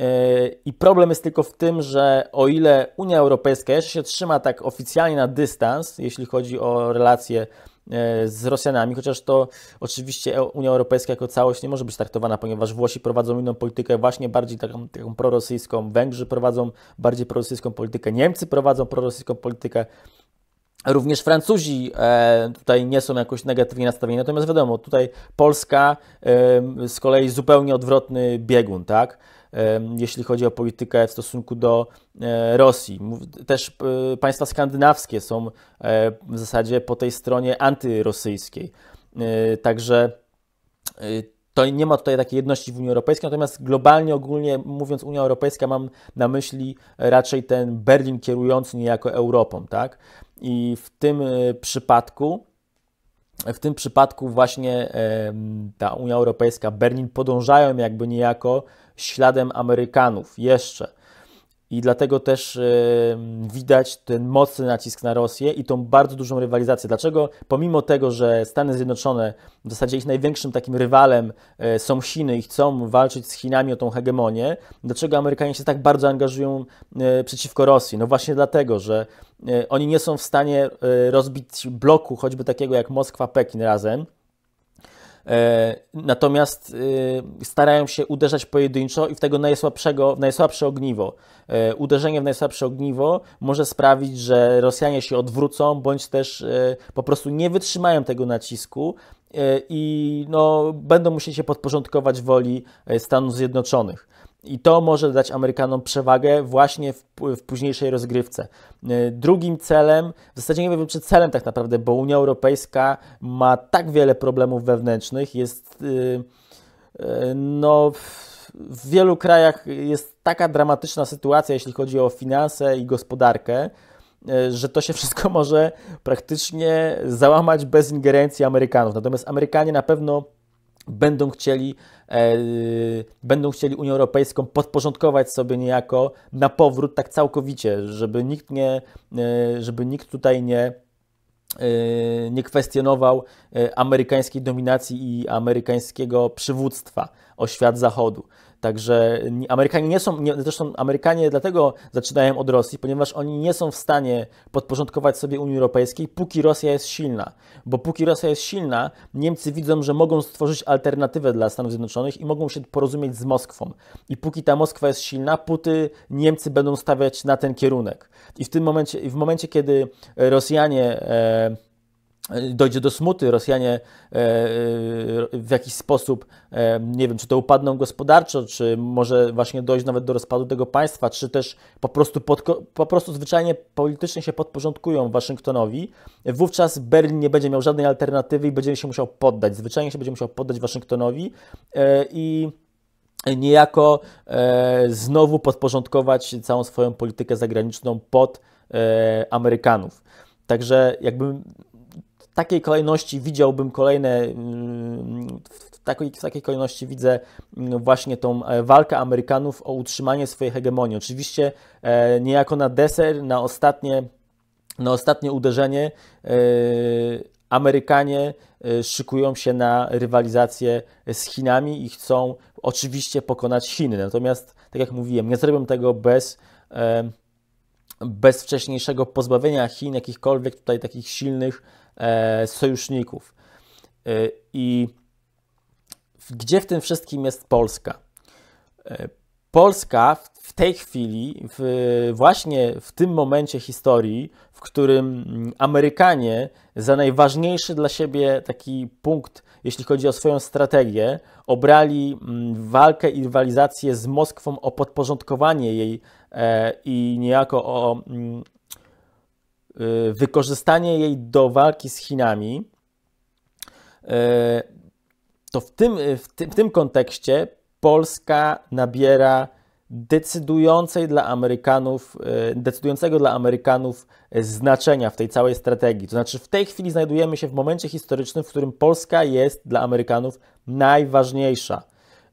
E, I problem jest tylko w tym, że o ile Unia Europejska jeszcze się trzyma tak oficjalnie na dystans, jeśli chodzi o relacje e, z Rosjanami, chociaż to oczywiście Unia Europejska jako całość nie może być traktowana, ponieważ Włosi prowadzą inną politykę, właśnie bardziej taką, taką prorosyjską, Węgrzy prowadzą bardziej prorosyjską politykę, Niemcy prowadzą prorosyjską politykę, Również Francuzi e, tutaj nie są jakoś negatywnie nastawieni, natomiast wiadomo, tutaj Polska e, z kolei zupełnie odwrotny biegun, tak? E, jeśli chodzi o politykę w stosunku do Rosji. Też państwa skandynawskie są w zasadzie po tej stronie antyrosyjskiej. Także to nie ma tutaj takiej jedności w Unii Europejskiej, natomiast globalnie, ogólnie mówiąc Unia Europejska, mam na myśli raczej ten Berlin kierujący niejako Europą, tak? I w tym e, przypadku, w tym przypadku właśnie e, ta Unia Europejska, Berlin podążają jakby niejako śladem Amerykanów jeszcze i dlatego też widać ten mocny nacisk na Rosję i tą bardzo dużą rywalizację. Dlaczego pomimo tego, że Stany Zjednoczone, w zasadzie ich największym takim rywalem e, są Chiny i chcą walczyć z Chinami o tą hegemonię, dlaczego Amerykanie się tak bardzo angażują e, przeciwko Rosji? No właśnie dlatego, że e, oni nie są w stanie rozbić bloku choćby takiego jak Moskwa-Pekin razem, E, natomiast e, starają się uderzać pojedynczo i w tego najsłabszego, w najsłabsze ogniwo. E, uderzenie w najsłabsze ogniwo może sprawić, że Rosjanie się odwrócą, bądź też po prostu nie wytrzymają tego nacisku i no, będą musieli się podporządkować woli Stanów Zjednoczonych. I to może dać Amerykanom przewagę właśnie w, w, późniejszej rozgrywce. E, drugim celem, w zasadzie nie wiem czy celem tak naprawdę, bo Unia Europejska ma tak wiele problemów wewnętrznych, jest y, y, no w wielu krajach jest taka dramatyczna sytuacja, jeśli chodzi o finanse i gospodarkę, e, że to się wszystko może praktycznie załamać bez ingerencji Amerykanów. Natomiast Amerykanie na pewno będą chcieli, e, będą chcieli Unię Europejską podporządkować sobie niejako na powrót tak całkowicie, żeby nikt, nie, e, żeby nikt tutaj nie, e, nie kwestionował e, amerykańskiej dominacji i amerykańskiego przywództwa o świat zachodu. Także Amerykanie nie są, nie, zresztą Amerykanie dlatego zaczynają od Rosji, ponieważ oni nie są w stanie podporządkować sobie Unii Europejskiej, póki Rosja jest silna. Bo póki Rosja jest silna, Niemcy widzą, że mogą stworzyć alternatywę dla Stanów Zjednoczonych i mogą się porozumieć z Moskwą. I póki ta Moskwa jest silna, póty Niemcy będą stawiać na ten kierunek. I w tym momencie, w momencie kiedy Rosjanie e, E, dojdzie do smuty, Rosjanie e, e, w jakiś sposób, nie wiem, czy to upadną gospodarczo, czy może właśnie dojść nawet do rozpadu tego państwa, czy też po prostu, pod, po prostu zwyczajnie politycznie się podporządkują Waszyngtonowi, wówczas Berlin nie będzie miał żadnej alternatywy i będzie się musiał poddać, zwyczajnie się będzie musiał poddać Waszyngtonowi i niejako znowu podporządkować całą swoją politykę zagraniczną pod Amerykanów. Także jakby takiej kolejności widziałbym kolejne, mm, w takiej, w takiej kolejności widzę mm, właśnie tą e, walkę Amerykanów o utrzymanie swojej hegemonii. Oczywiście e, niejako na deser, na ostatnie, na ostatnie uderzenie e, Amerykanie szykują się na rywalizację z Chinami i chcą oczywiście pokonać Chiny. Natomiast, tak jak mówiłem, nie zrobią tego bez bez wcześniejszego pozbawienia Chin jakichkolwiek tutaj takich silnych E, sojuszników. E, I gdzie w tym wszystkim jest Polska? E, Polska w tej chwili, w, właśnie w tym momencie historii, w którym mm, Amerykanie za najważniejszy dla siebie taki punkt, jeśli chodzi o swoją strategię, obrali mm, walkę i rywalizację z Moskwą o podporządkowanie jej i niejako o mm, Y, wykorzystanie jej do walki z Chinami, y, to w tym, y, w, w tym kontekście Polska nabiera decydującej dla Amerykanów, decydującego dla Amerykanów znaczenia w tej całej strategii. To znaczy, w tej chwili znajdujemy się w momencie historycznym, w którym Polska jest dla Amerykanów najważniejsza.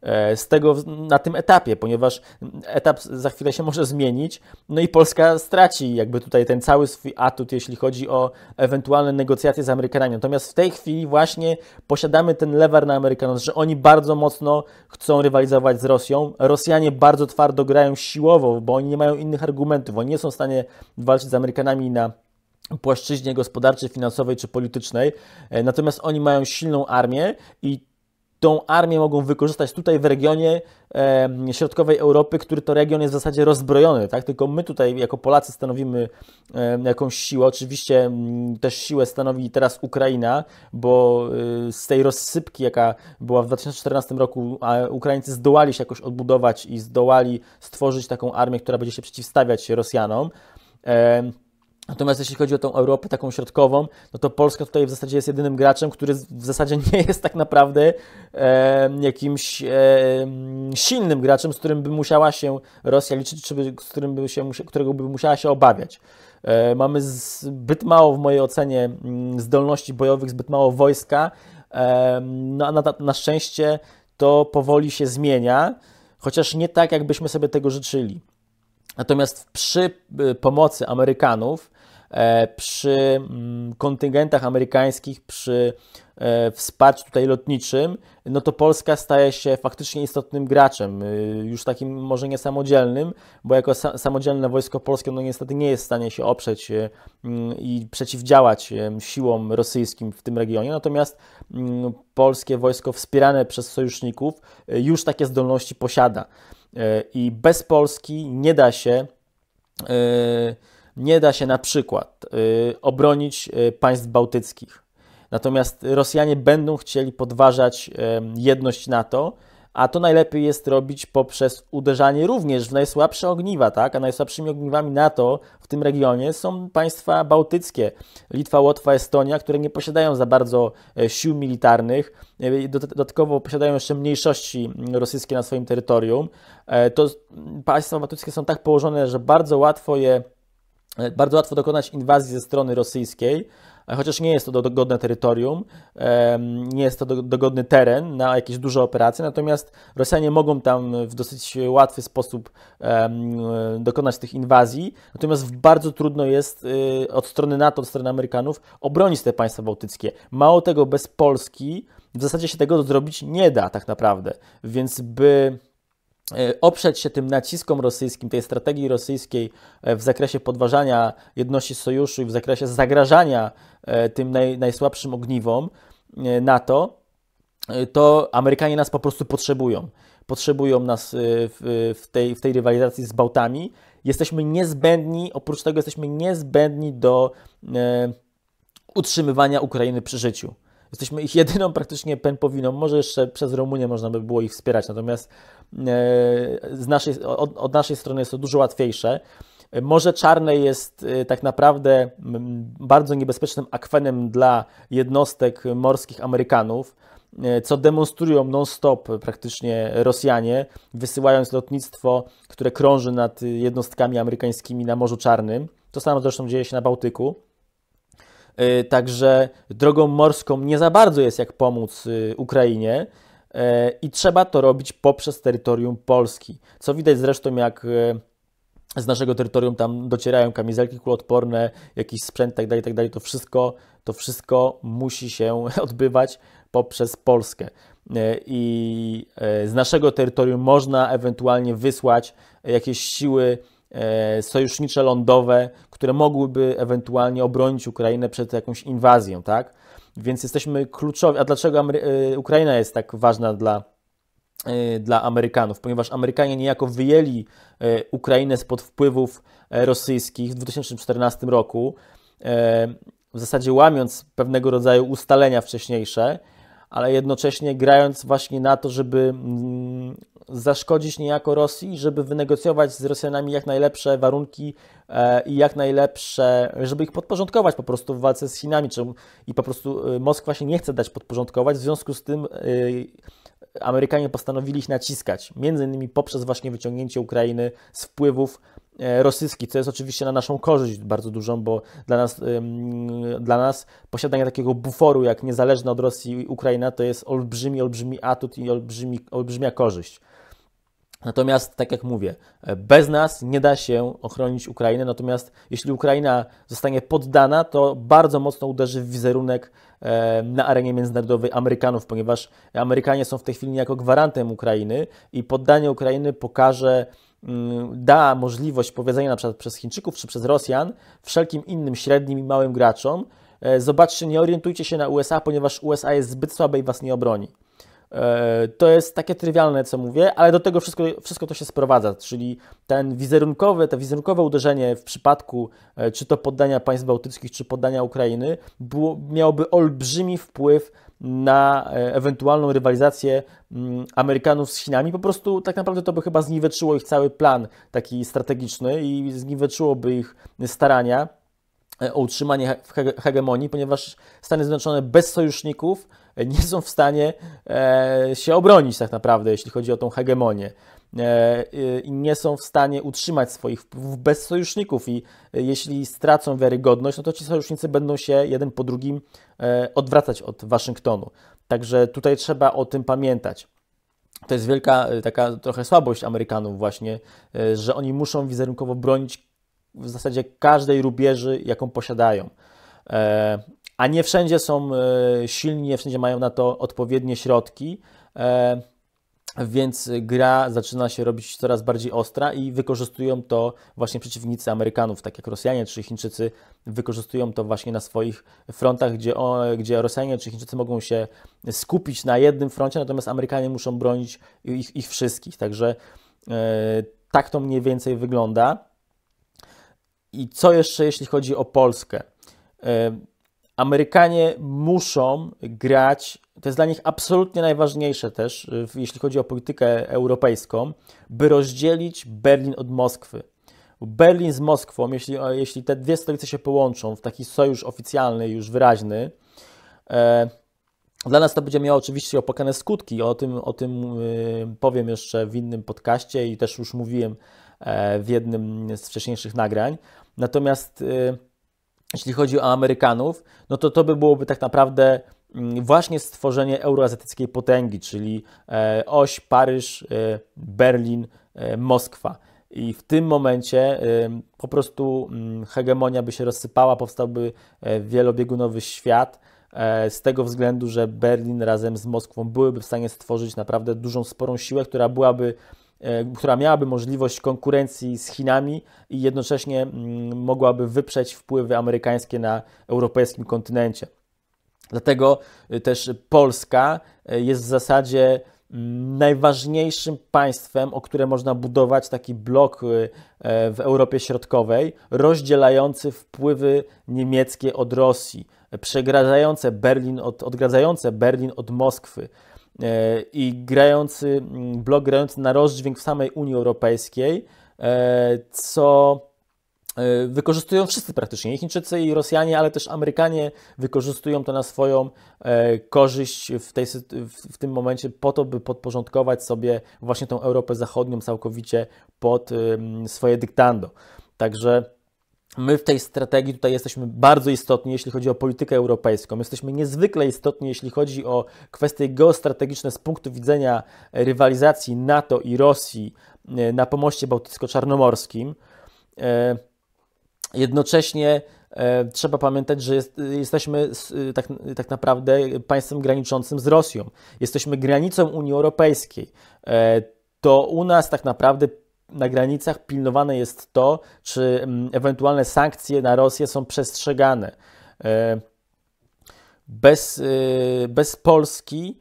E, z tego na tym etapie, ponieważ etap za chwilę się może zmienić, no i Polska straci jakby tutaj ten cały swój atut, jeśli chodzi o ewentualne negocjacje z Amerykanami. Natomiast w tej chwili właśnie posiadamy ten lewar na Amerykanów, że oni bardzo mocno chcą rywalizować z Rosją. Rosjanie bardzo twardo grają siłowo, bo oni nie mają innych argumentów, oni nie są w stanie walczyć z Amerykanami na płaszczyźnie gospodarczej, finansowej czy politycznej. E, natomiast oni mają silną armię i tą armię mogą wykorzystać tutaj w regionie e, środkowej Europy, który to region jest w zasadzie rozbrojony, tak? Tylko my tutaj jako Polacy stanowimy e, jakąś siłę. Oczywiście m, mm, też siłę stanowi teraz Ukraina, bo e, z tej rozsypki, jaka była w 2014 roku, a Ukraińcy zdołali się jakoś odbudować i zdołali stworzyć taką armię, która będzie się przeciwstawiać Rosjanom. E, Natomiast jeśli chodzi o tą Europę taką środkową, no to Polska tutaj w zasadzie jest jedynym graczem, który w zasadzie nie jest tak naprawdę e, jakimś e, silnym graczem, z którym by musiała się Rosja liczyć, czy by, z którym by się, którego by musiała się obawiać. E, mamy zbyt mało w mojej ocenie mm, zdolności bojowych, zbyt mało wojska. No, na, na szczęście to powoli się zmienia, chociaż nie tak, jakbyśmy sobie tego życzyli. Natomiast przy y, pomocy Amerykanów E, przy mm, kontyngentach amerykańskich, przy e, wsparciu tutaj lotniczym, no to Polska staje się faktycznie istotnym graczem, y, już takim może niesamodzielnym, bo jako samodzielne wojsko polskie no niestety nie jest w stanie się oprzeć y, mm, i przeciwdziałać y, siłom rosyjskim w tym regionie, natomiast mm, polskie wojsko wspierane przez sojuszników już takie zdolności posiada i bez Polski nie da się nie da się na przykład y, obronić y, państw bałtyckich. Natomiast Rosjanie będą chcieli podważać y, jedność NATO, a to najlepiej jest robić poprzez uderzanie również w najsłabsze ogniwa, tak? A najsłabszymi ogniwami NATO w tym regionie są państwa bałtyckie, Litwa, Łotwa, Estonia, które nie posiadają za bardzo e, sił militarnych, e, dodatkowo posiadają jeszcze mniejszości mm, rosyjskie na swoim terytorium. E, to państwa bałtyckie są tak położone, że bardzo łatwo je E, bardzo łatwo dokonać inwazji ze strony rosyjskiej, e, chociaż nie jest to dogodne terytorium, nie jest to dogodny teren na jakieś duże operacje, natomiast Rosjanie mogą tam w dosyć łatwy sposób e, dokonać tych inwazji, natomiast bardzo trudno jest od strony NATO, od strony Amerykanów obronić te państwa bałtyckie. Mało tego, bez Polski w zasadzie się tego zrobić nie da tak naprawdę, więc by E, oprzeć się tym naciskom rosyjskim, tej strategii rosyjskiej e, w zakresie podważania jedności sojuszu i w zakresie zagrażania e, tym naj, najsłabszym ogniwom NATO, to Amerykanie nas po prostu potrzebują. Potrzebują nas w, w, tej, w tej rywalizacji z Bałtami. Jesteśmy niezbędni, oprócz tego jesteśmy niezbędni do utrzymywania Ukrainy przy życiu. Jesteśmy ich jedyną praktycznie pępowiną. Może jeszcze przez Rumunię można by było ich wspierać, natomiast e, z naszej, od, od naszej strony jest to dużo łatwiejsze. Morze Czarne jest e, tak naprawdę bardzo niebezpiecznym akwenem dla jednostek morskich Amerykanów, e, co demonstrują non-stop praktycznie Rosjanie, wysyłając lotnictwo, które krąży nad jednostkami amerykańskimi na Morzu Czarnym. To samo zresztą dzieje się na Bałtyku. E, także drogą morską nie za bardzo jest jak pomóc y, Ukrainie e, i trzeba to robić poprzez terytorium Polski. Co widać zresztą, jak e, z naszego terytorium tam docierają kamizelki kuloodporne, jakiś sprzęt tak dalej, tak dalej. To wszystko, to wszystko musi się odbywać poprzez Polskę. I z naszego terytorium można ewentualnie wysłać jakieś siły E, sojusznicze lądowe, które mogłyby ewentualnie obronić Ukrainę przed jakąś inwazją, tak? Więc jesteśmy kluczowi. A dlaczego Amery e, Ukraina jest tak ważna dla, e, dla Amerykanów? Ponieważ Amerykanie niejako wyjęli Ukrainę spod wpływów rosyjskich w 2014 roku, w zasadzie łamiąc pewnego rodzaju ustalenia wcześniejsze ale jednocześnie grając właśnie na to, żeby mm, zaszkodzić niejako Rosji, żeby wynegocjować z Rosjanami jak najlepsze warunki e, i jak najlepsze, żeby ich podporządkować po prostu w walce z Chinami, i po prostu y, Moskwa się nie chce dać podporządkować, w związku z tym y, Amerykanie postanowili ich naciskać, między innymi poprzez właśnie wyciągnięcie Ukrainy z wpływów E, rosyjski, co jest oczywiście na naszą korzyść bardzo dużą, bo dla nas, dla nas posiadanie takiego buforu jak niezależna od Rosji Ukraina to jest olbrzymi, olbrzymi atut i olbrzymi, olbrzymia korzyść. Natomiast, tak jak mówię, e, bez nas nie da się ochronić Ukrainy. Natomiast jeśli Ukraina zostanie poddana, to bardzo mocno uderzy w wizerunek e, na arenie międzynarodowej Amerykanów, ponieważ Amerykanie są w tej chwili niejako gwarantem Ukrainy i poddanie Ukrainy pokaże Mm, da możliwość powiedzenia na przykład przez Chińczyków czy przez Rosjan wszelkim innym średnim i małym graczom, e, zobaczcie, nie orientujcie się na USA, ponieważ USA jest zbyt słabe i was nie obroni. E, to jest takie trywialne, co mówię, ale do tego wszystko, wszystko to się sprowadza, czyli ten wizerunkowe, to wizerunkowe uderzenie w przypadku e, czy to poddania państw bałtyckich, czy poddania Ukrainy było, miałoby olbrzymi wpływ na e, ewentualną rywalizację mm, Amerykanów z Chinami, po prostu tak naprawdę to by chyba zniweczyło ich cały plan taki strategiczny i zniweczyłoby ich starania e, o utrzymanie hegemonii, ponieważ Stany Zjednoczone bez sojuszników e, nie są w stanie się obronić tak naprawdę, jeśli chodzi o tą hegemonię. E, i nie są w stanie utrzymać swoich wpływów bez sojuszników i e, jeśli stracą wiarygodność, no to ci sojusznicy będą się jeden po drugim e, odwracać od Waszyngtonu. Także tutaj trzeba o tym pamiętać. To jest wielka taka trochę słabość Amerykanów właśnie, że oni muszą wizerunkowo bronić w zasadzie każdej rubieży, jaką posiadają. A nie wszędzie są silni, nie wszędzie mają na to odpowiednie środki więc gra zaczyna się robić coraz bardziej ostra i wykorzystują to właśnie przeciwnicy Amerykanów, tak jak Rosjanie czy Chińczycy wykorzystują to właśnie na swoich frontach, gdzie, o, gdzie Rosjanie czy Chińczycy mogą się skupić na jednym froncie, natomiast Amerykanie muszą bronić ich, ich wszystkich, także e, tak to mniej więcej wygląda. I co jeszcze, jeśli chodzi o Polskę? E, Amerykanie muszą grać to jest dla nich absolutnie najważniejsze też, y, jeśli chodzi o politykę europejską, by rozdzielić Berlin od Moskwy. Berlin z Moskwą, jeśli, jeśli te dwie stolice się połączą w taki sojusz oficjalny, już wyraźny, e, dla nas to będzie miało oczywiście opłakane skutki. O tym, o tym y, powiem jeszcze w innym podcaście i też już mówiłem e, w jednym z wcześniejszych nagrań. Natomiast y, jeśli chodzi o Amerykanów, no to to by byłoby tak naprawdę Mm, właśnie stworzenie euroazjatyckiej potęgi, czyli e, oś Paryż, e, Berlin, e, Moskwa. I w tym momencie po prostu mm, hegemonia by się rozsypała, powstałby wielobiegunowy świat. Z tego względu, że Berlin razem z Moskwą byłyby w stanie stworzyć naprawdę dużą, sporą siłę, która byłaby która miałaby możliwość konkurencji z Chinami i jednocześnie mm, mogłaby wyprzeć wpływy amerykańskie na europejskim kontynencie. Dlatego y, też Polska y, jest w zasadzie mm, najważniejszym państwem, o które można budować taki blok y, e, w Europie Środkowej, rozdzielający wpływy niemieckie od Rosji, przegradzające Berlin od, odgradzające Berlin od Moskwy e, i grający, mm, blok grający na rozdźwięk w samej Unii Europejskiej, e, co E, wykorzystują wszyscy praktycznie, i Chińczycy, i Rosjanie, ale też Amerykanie wykorzystują to na swoją e, korzyść w, tej, w tym momencie po to, by podporządkować sobie właśnie tą Europę Zachodnią całkowicie pod swoje dyktando. Także My w tej strategii tutaj jesteśmy bardzo istotni, jeśli chodzi o politykę europejską. My jesteśmy niezwykle istotni, jeśli chodzi o kwestie geostrategiczne z punktu widzenia rywalizacji NATO i Rosji e, na pomoście bałtycko-czarnomorskim. Jednocześnie e, trzeba pamiętać, że jest, jesteśmy y, tak, tak, naprawdę państwem graniczącym z Rosją. Jesteśmy granicą Unii Europejskiej. E, to u nas tak naprawdę na granicach pilnowane jest to, czy ewentualne sankcje na Rosję są przestrzegane. E, bez, y, bez Polski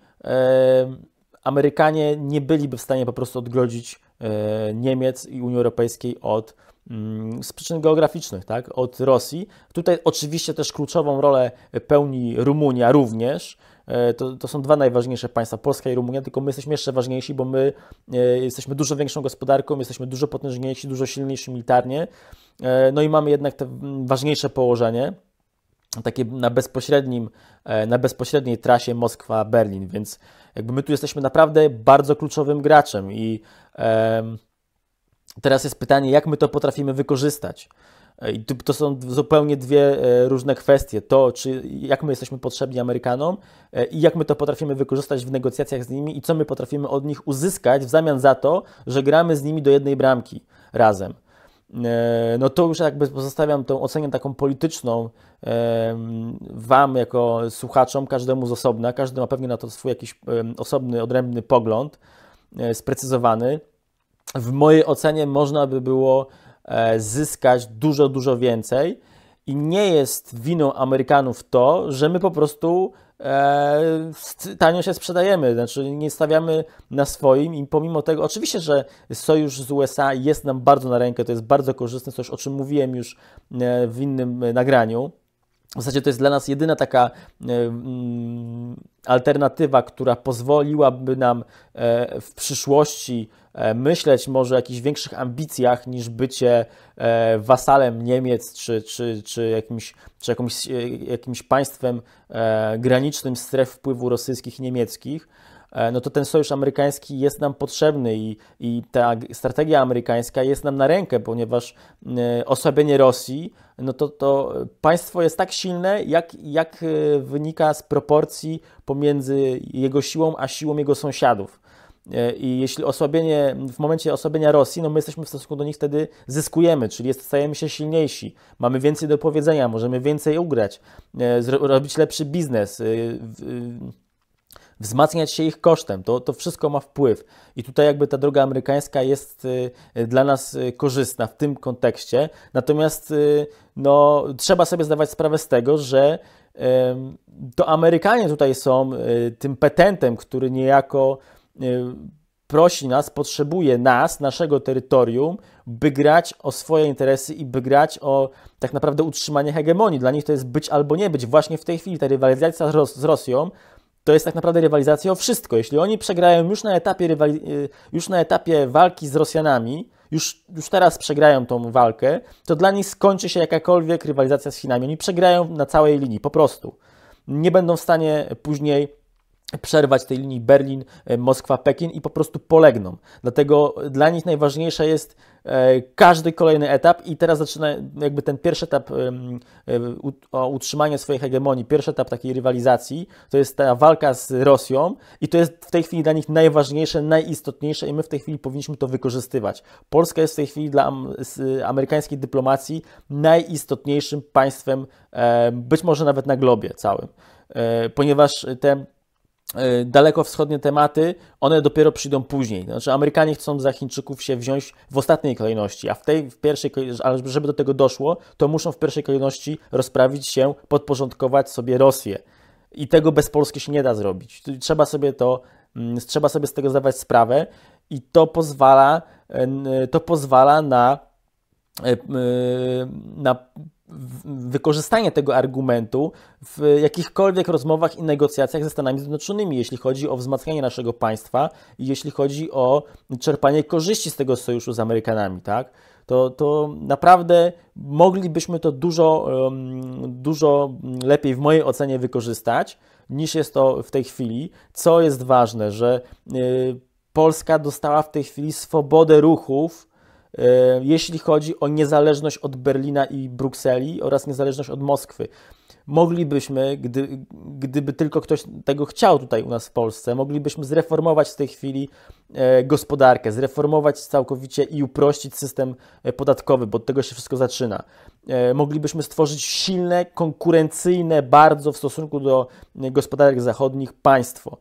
Amerykanie nie byliby w stanie po prostu odgrodzić Niemiec i Unii Europejskiej od Mm, z przyczyn geograficznych, tak, od Rosji. Tutaj oczywiście też kluczową rolę pełni Rumunia również. E, to, to, są dwa najważniejsze państwa, Polska i Rumunia, tylko my jesteśmy jeszcze ważniejsi, bo my e, jesteśmy dużo większą gospodarką, jesteśmy dużo potężniejsi, dużo silniejsi militarnie, e, no i mamy jednak to ważniejsze położenie, takie na, bezpośrednim, na bezpośredniej trasie Moskwa-Berlin, więc jakby my tu jesteśmy naprawdę bardzo kluczowym graczem i... Um, Teraz jest pytanie, jak my to potrafimy wykorzystać. E, I to są zupełnie dwie e, różne kwestie. To, czy jak my jesteśmy potrzebni Amerykanom e, i jak my to potrafimy wykorzystać w negocjacjach z nimi i co my potrafimy od nich uzyskać w zamian za to, że gramy z nimi do jednej bramki razem. No to już jakby pozostawiam tą ocenę taką polityczną Wam jako słuchaczom, każdemu z osobna. Każdy ma pewnie na to swój jakiś osobny, odrębny pogląd sprecyzowany w mojej ocenie można by było e, zyskać dużo, dużo więcej. I nie jest winą Amerykanów to, że my po prostu e, tanio się sprzedajemy, znaczy nie stawiamy na swoim i pomimo tego, oczywiście, że sojusz z USA jest nam bardzo na rękę, to jest bardzo korzystne, coś o czym mówiłem już e, w innym e, nagraniu, w zasadzie to jest dla nas jedyna taka e, mm, alternatywa, która pozwoliłaby nam e, w przyszłości e, myśleć może o jakichś większych ambicjach niż bycie wasalem Niemiec czy, czy, czy, jakimś, czy jakimś, jakimś państwem granicznym stref wpływu rosyjskich i niemieckich. E, no to ten sojusz amerykański jest nam potrzebny i, i ta strategia amerykańska jest nam na rękę, ponieważ e, osłabienie Rosji, no to, to państwo jest tak silne, jak, jak e, wynika z proporcji pomiędzy jego siłą a siłą jego sąsiadów. I jeśli osłabienie, w momencie osłabienia Rosji, no my jesteśmy w stosunku do nich wtedy zyskujemy, czyli jest, stajemy się silniejsi, mamy więcej do powiedzenia, możemy więcej ugrać, robić lepszy biznes, wzmacniać się ich kosztem. To, to wszystko ma wpływ. I tutaj jakby ta droga amerykańska jest y, dla nas y, korzystna w tym kontekście. Natomiast y, no, trzeba sobie zdawać sprawę z tego, że to Amerykanie tutaj są tym petentem, który niejako prosi nas, potrzebuje nas, naszego terytorium, by grać o swoje interesy i by grać o tak naprawdę utrzymanie hegemonii. Dla nich to jest być albo nie być. Właśnie w tej chwili ta rywalizacja z Rosją to jest tak naprawdę rywalizacja o wszystko. Jeśli oni przegrają już na etapie, rywali- y, już na etapie walki z Rosjanami, już, już teraz przegrają tą walkę, to dla nich skończy się jakakolwiek rywalizacja z Chinami. Oni przegrają na całej linii, po prostu. Nie będą w stanie później przerwać tej linii Berlin, y, Moskwa, Pekin i po prostu polegną. Dlatego dla nich najważniejsze jest E, każdy kolejny etap i teraz zaczyna jakby ten pierwszy etap utrzymania swojej hegemonii, pierwszy etap takiej rywalizacji, to jest ta walka z Rosją i to jest w tej chwili dla nich najważniejsze, najistotniejsze i my w tej chwili powinniśmy to wykorzystywać. Polska jest w tej chwili dla amerykańskiej dyplomacji najistotniejszym państwem, być może nawet na globie całym, e, ponieważ te E, dalekowschodnie tematy, one dopiero przyjdą później. Znaczy Amerykanie chcą za Chińczyków się wziąć w ostatniej kolejności, a w tej w pierwszej ale żeby do tego doszło, to muszą w pierwszej kolejności rozprawić się, podporządkować sobie Rosję. I tego bez Polski się nie da zrobić. Trzeba sobie to mm, trzeba sobie z tego zdawać sprawę i to pozwala e, to pozwala na e, na wykorzystanie tego argumentu w jakichkolwiek rozmowach i negocjacjach ze Stanami Zjednoczonymi, jeśli chodzi o wzmacnianie naszego państwa i jeśli chodzi o czerpanie korzyści z tego sojuszu z Amerykanami, tak? To, to naprawdę moglibyśmy to dużo, dużo lepiej, w mojej ocenie, wykorzystać niż jest to w tej chwili. Co jest ważne, że y, Polska dostała w tej chwili swobodę ruchów E, jeśli chodzi o niezależność od Berlina i Brukseli oraz niezależność od Moskwy. Moglibyśmy, gdy, gdyby tylko ktoś tego chciał tutaj u nas w Polsce, moglibyśmy zreformować w tej chwili e, gospodarkę, zreformować całkowicie i uprościć system e, podatkowy, bo od tego się wszystko zaczyna. Moglibyśmy stworzyć silne, konkurencyjne bardzo w stosunku do gospodarek zachodnich państwo.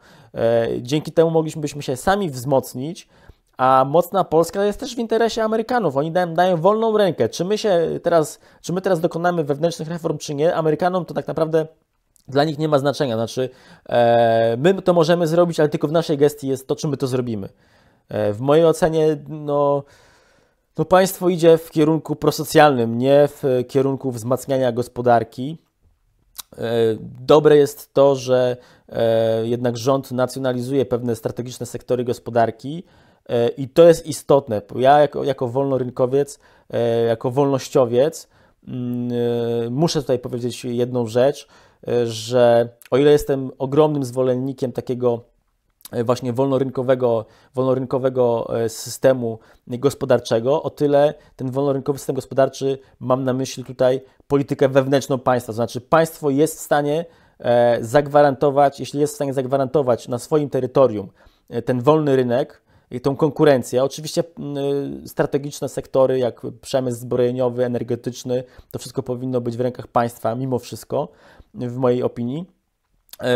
Dzięki temu moglibyśmy się sami wzmocnić a mocna Polska jest też w interesie Amerykanów. Oni dają, dają wolną rękę. Czy my, się teraz, czy my teraz dokonamy wewnętrznych reform, czy nie, Amerykanom to tak naprawdę dla nich nie ma znaczenia. Znaczy, e, my to możemy zrobić, ale tylko w naszej gestii jest to, czy my to zrobimy. E, w mojej ocenie, no, no państwo idzie w kierunku prosocjalnym, nie w kierunku wzmacniania gospodarki. E, dobre jest to, że e, jednak rząd nacjonalizuje pewne strategiczne sektory gospodarki, i to jest istotne. Ja jako, jako wolnorynkowiec, e, jako wolnościowiec mm, e, muszę tutaj powiedzieć jedną rzecz, e, że o ile jestem ogromnym zwolennikiem takiego właśnie wolnorynkowego, wolnorynkowego systemu gospodarczego, o tyle ten wolnorynkowy system gospodarczy, mam na myśli tutaj politykę wewnętrzną państwa, to znaczy państwo jest w stanie zagwarantować, jeśli jest w stanie zagwarantować na swoim terytorium ten wolny rynek, tą konkurencję. Oczywiście y, strategiczne sektory, jak przemysł zbrojeniowy, energetyczny, to wszystko powinno być w rękach państwa, mimo wszystko, w mojej opinii. E,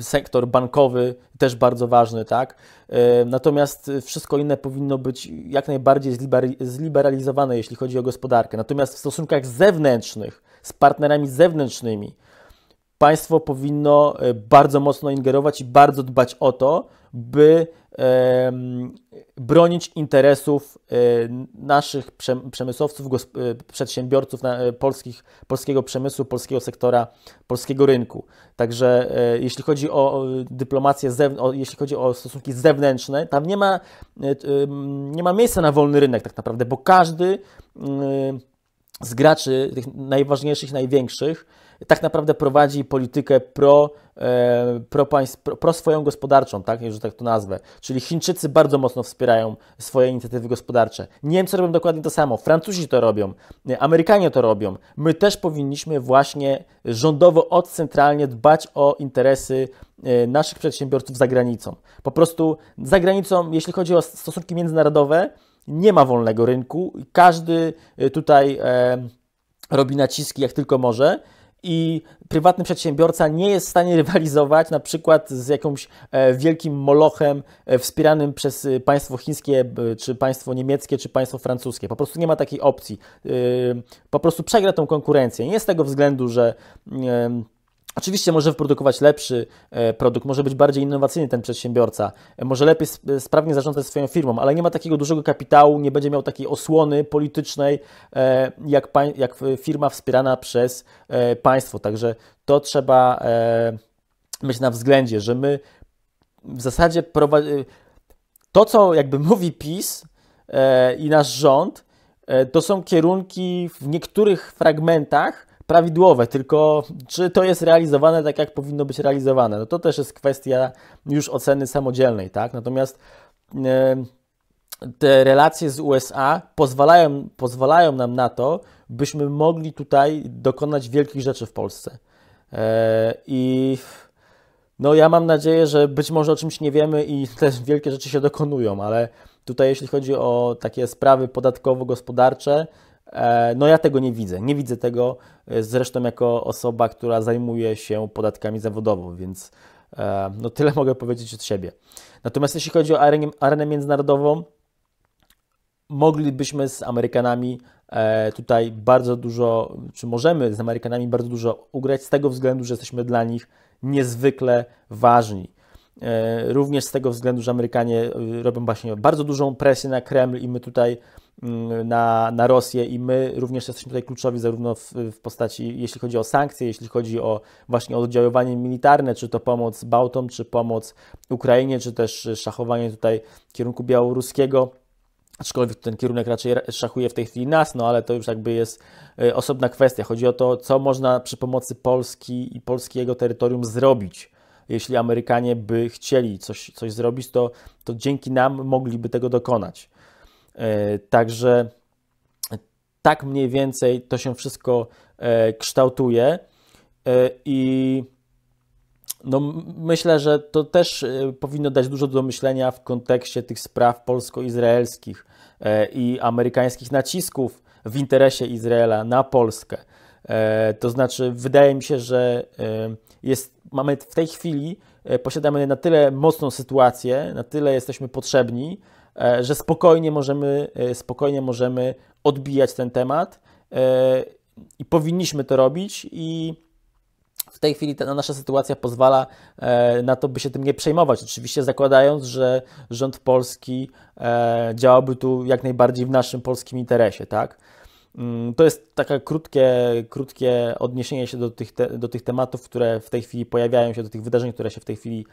sektor bankowy też bardzo ważny, tak? E, natomiast wszystko inne powinno być jak najbardziej zliberalizowane, jeśli chodzi o gospodarkę. Natomiast w stosunkach zewnętrznych, z partnerami zewnętrznymi, państwo powinno e, bardzo mocno ingerować i bardzo dbać o to, by e, bronić interesów e, naszych przemysłowców, e, przedsiębiorców na, e, polskich, polskiego przemysłu, polskiego sektora, polskiego rynku. Także jeśli chodzi o dyplomację, o, jeśli chodzi o stosunki zewnętrzne, tam nie ma, nie ma miejsca na wolny rynek tak naprawdę, bo każdy mm, z graczy, tych najważniejszych, największych, tak naprawdę prowadzi politykę pro, e, pro, państw, pro, pro swoją gospodarczą, tak, że tak to nazwę. Czyli Chińczycy bardzo mocno wspierają swoje inicjatywy gospodarcze. Niemcy robią dokładnie to samo, Francuzi to robią, e, Amerykanie to robią. My też powinniśmy właśnie rządowo odcentralnie dbać o interesy e, naszych przedsiębiorców za granicą. Po prostu za granicą, jeśli chodzi o stosunki międzynarodowe, nie ma wolnego rynku. Każdy e, tutaj e, robi naciski jak tylko może i prywatny przedsiębiorca nie jest w stanie rywalizować na przykład z jakimś e, wielkim molochem e, wspieranym przez e, państwo chińskie, czy państwo niemieckie, czy państwo francuskie. Po prostu nie ma takiej opcji. Po prostu przegra tą konkurencję. Nie z tego względu, że Oczywiście może wyprodukować lepszy e, produkt, może być bardziej innowacyjny ten przedsiębiorca, e, może lepiej, e, sprawnie zarządzać swoją firmą, ale nie ma takiego dużego kapitału, nie będzie miał takiej osłony politycznej, jak, jak firma wspierana przez państwo. Także to trzeba mieć na względzie, że my w zasadzie to, co jakby mówi PiS i nasz rząd, to są kierunki w niektórych fragmentach, prawidłowe, tylko czy to jest realizowane tak, jak powinno być realizowane? No to też jest kwestia już oceny samodzielnej, tak? Natomiast e, te relacje z USA pozwalają, pozwalają nam na to, byśmy mogli tutaj dokonać wielkich rzeczy w Polsce. E, I no ja mam nadzieję, że być może o czymś nie wiemy i te wielkie rzeczy się dokonują, ale tutaj jeśli chodzi o takie sprawy podatkowo-gospodarcze, E, no ja tego nie widzę. Nie widzę tego e, zresztą jako osoba, która zajmuje się podatkami zawodowo, więc e, no tyle mogę powiedzieć od siebie. Natomiast jeśli chodzi o arenę, arenę międzynarodową, moglibyśmy z Amerykanami tutaj bardzo dużo, czy możemy z Amerykanami bardzo dużo ugrać z tego względu, że jesteśmy dla nich niezwykle ważni. Również z tego względu, że Amerykanie robią właśnie bardzo dużą presję na Kreml i my tutaj Mm, na, na Rosję i my również jesteśmy tutaj kluczowi zarówno w, w, postaci, jeśli chodzi o sankcje, jeśli chodzi o właśnie oddziaływanie militarne, czy to pomoc Bałtom, czy pomoc Ukrainie, czy też szachowanie tutaj kierunku białoruskiego. Aczkolwiek ten kierunek raczej szachuje w tej chwili nas, no ale to już jakby jest e, osobna kwestia. Chodzi o to, co można przy pomocy Polski i polskiego terytorium zrobić jeśli Amerykanie by chcieli coś, coś zrobić, to, to dzięki nam mogliby tego dokonać. E, także tak mniej więcej to się wszystko e, kształtuje e, i no myślę, że to też powinno dać dużo do myślenia w kontekście tych spraw polsko-izraelskich i amerykańskich nacisków w interesie Izraela na Polskę. To znaczy, wydaje mi się, że jest, mamy w tej chwili, posiadamy na tyle mocną sytuację, na tyle jesteśmy potrzebni, E, że spokojnie możemy, e, spokojnie możemy odbijać ten temat e, i powinniśmy to robić i w tej chwili ta nasza sytuacja pozwala na to, by się tym nie przejmować. Oczywiście zakładając, że rząd polski działałby tu jak najbardziej w naszym polskim interesie, tak? Mm, to jest takie krótkie, krótkie odniesienie się do tych, te, do tych tematów, które w tej chwili pojawiają się, do tych wydarzeń, które się w tej chwili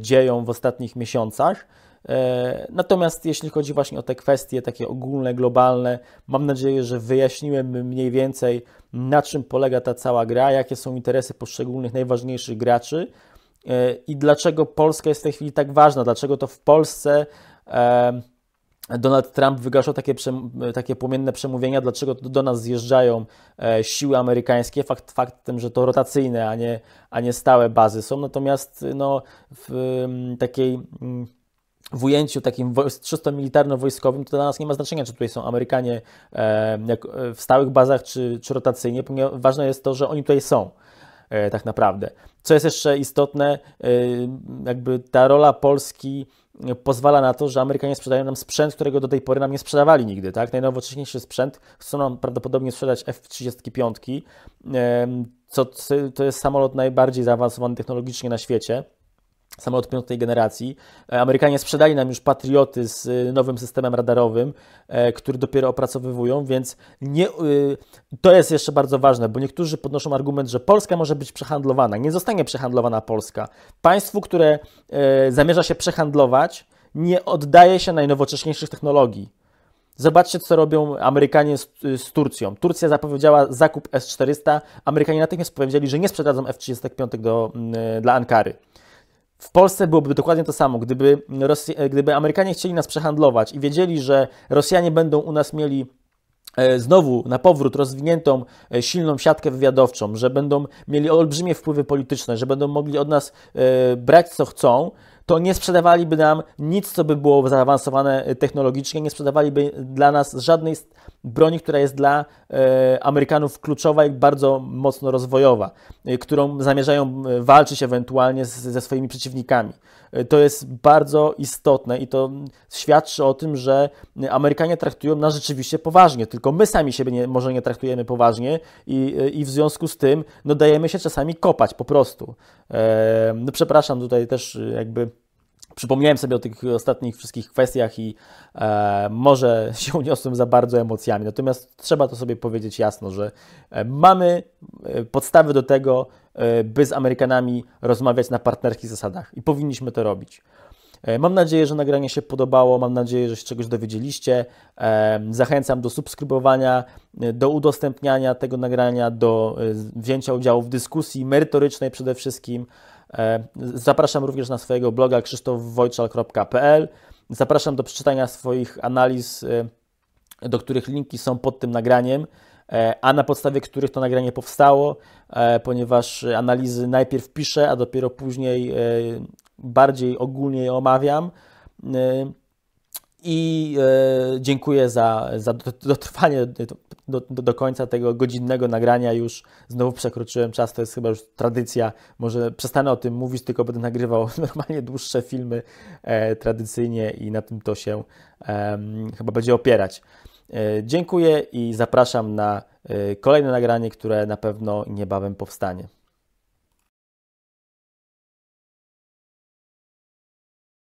dzieją w ostatnich miesiącach. E, natomiast jeśli chodzi właśnie o te kwestie takie ogólne, globalne, mam nadzieję, że wyjaśniłem mniej więcej na czym polega ta cała gra, jakie są interesy poszczególnych najważniejszych graczy e, i dlaczego Polska jest w tej chwili tak ważna, dlaczego to w Polsce e, Donald Trump wygaszał takie, takie płomienne przemówienia, dlaczego to do nas zjeżdżają siły amerykańskie. Fakt faktem, że to rotacyjne, a nie, a nie stałe bazy są. Natomiast no, w takiej w ujęciu takim czysto militarno-wojskowym, to dla nas nie ma znaczenia, czy tutaj są Amerykanie e, w stałych bazach, czy, czy rotacyjnie, ponieważ ważne jest to, że oni tutaj są e, tak naprawdę. Co jest jeszcze istotne, e, jakby ta rola Polski pozwala na to, że Amerykanie sprzedają nam sprzęt, którego do tej pory nam nie sprzedawali nigdy, tak? Najnowocześniejszy sprzęt chcą nam prawdopodobnie sprzedać F-35, co to jest samolot najbardziej zaawansowany technologicznie na świecie samolot piątej generacji. E, Amerykanie sprzedali nam już Patrioty z e, nowym systemem radarowym, e, który dopiero opracowywują, więc nie, to jest jeszcze bardzo ważne, bo niektórzy podnoszą argument, że Polska może być przehandlowana. Nie zostanie przehandlowana Polska. Państwu, które zamierza się przehandlować, nie oddaje się najnowocześniejszych technologii. Zobaczcie, co robią Amerykanie z, z, Turcją. Turcja zapowiedziała zakup S-400, Amerykanie natychmiast powiedzieli, że nie sprzedadzą F-35 do, mm, dla Ankary. W Polsce byłoby dokładnie to samo. Gdyby, Rosja, e, gdyby Amerykanie chcieli nas przehandlować i wiedzieli, że Rosjanie będą u nas mieli e, znowu na powrót rozwiniętą e, silną siatkę wywiadowczą, że będą mieli olbrzymie wpływy polityczne, że będą mogli od nas brać co chcą, to nie sprzedawaliby nam nic, co by było zaawansowane e, technologicznie, nie sprzedawaliby dla nas żadnej broni, która jest dla e, Amerykanów kluczowa i bardzo mocno rozwojowa, e, którą zamierzają walczyć ewentualnie ze swoimi przeciwnikami. Y, to jest bardzo istotne i to świadczy o tym, że Amerykanie traktują nas rzeczywiście poważnie, tylko my sami siebie nie, może nie traktujemy poważnie i, y, i w związku z tym no, dajemy się czasami kopać po prostu. E, no, przepraszam, tutaj też y, jakby przypomniałem sobie o tych ostatnich wszystkich kwestiach i e, może się uniosłem za bardzo emocjami. Natomiast trzeba to sobie powiedzieć jasno, że e, mamy e, podstawy do tego, E, by z Amerykanami rozmawiać na partnerskich zasadach i powinniśmy to robić. E, mam nadzieję, że nagranie się podobało, mam nadzieję, że się czegoś dowiedzieliście. E, zachęcam do subskrybowania, do udostępniania tego nagrania, do wzięcia udziału w dyskusji merytorycznej przede wszystkim. Zapraszam również na swojego bloga krzysztofwojczal.pl. Zapraszam do przeczytania swoich analiz, do których linki są pod tym nagraniem. E, a na podstawie których to nagranie powstało, e, ponieważ analizy najpierw piszę, a dopiero później e, bardziej ogólnie je omawiam. I dziękuję za, za dotrwanie do, do, do, końca tego godzinnego nagrania. Już znowu przekroczyłem czas, to jest chyba już tradycja. Może przestanę o tym mówić, tylko będę nagrywał normalnie dłuższe filmy tradycyjnie i na tym to się chyba będzie opierać. E, dziękuję i zapraszam na e, kolejne nagranie, które na pewno niebawem powstanie.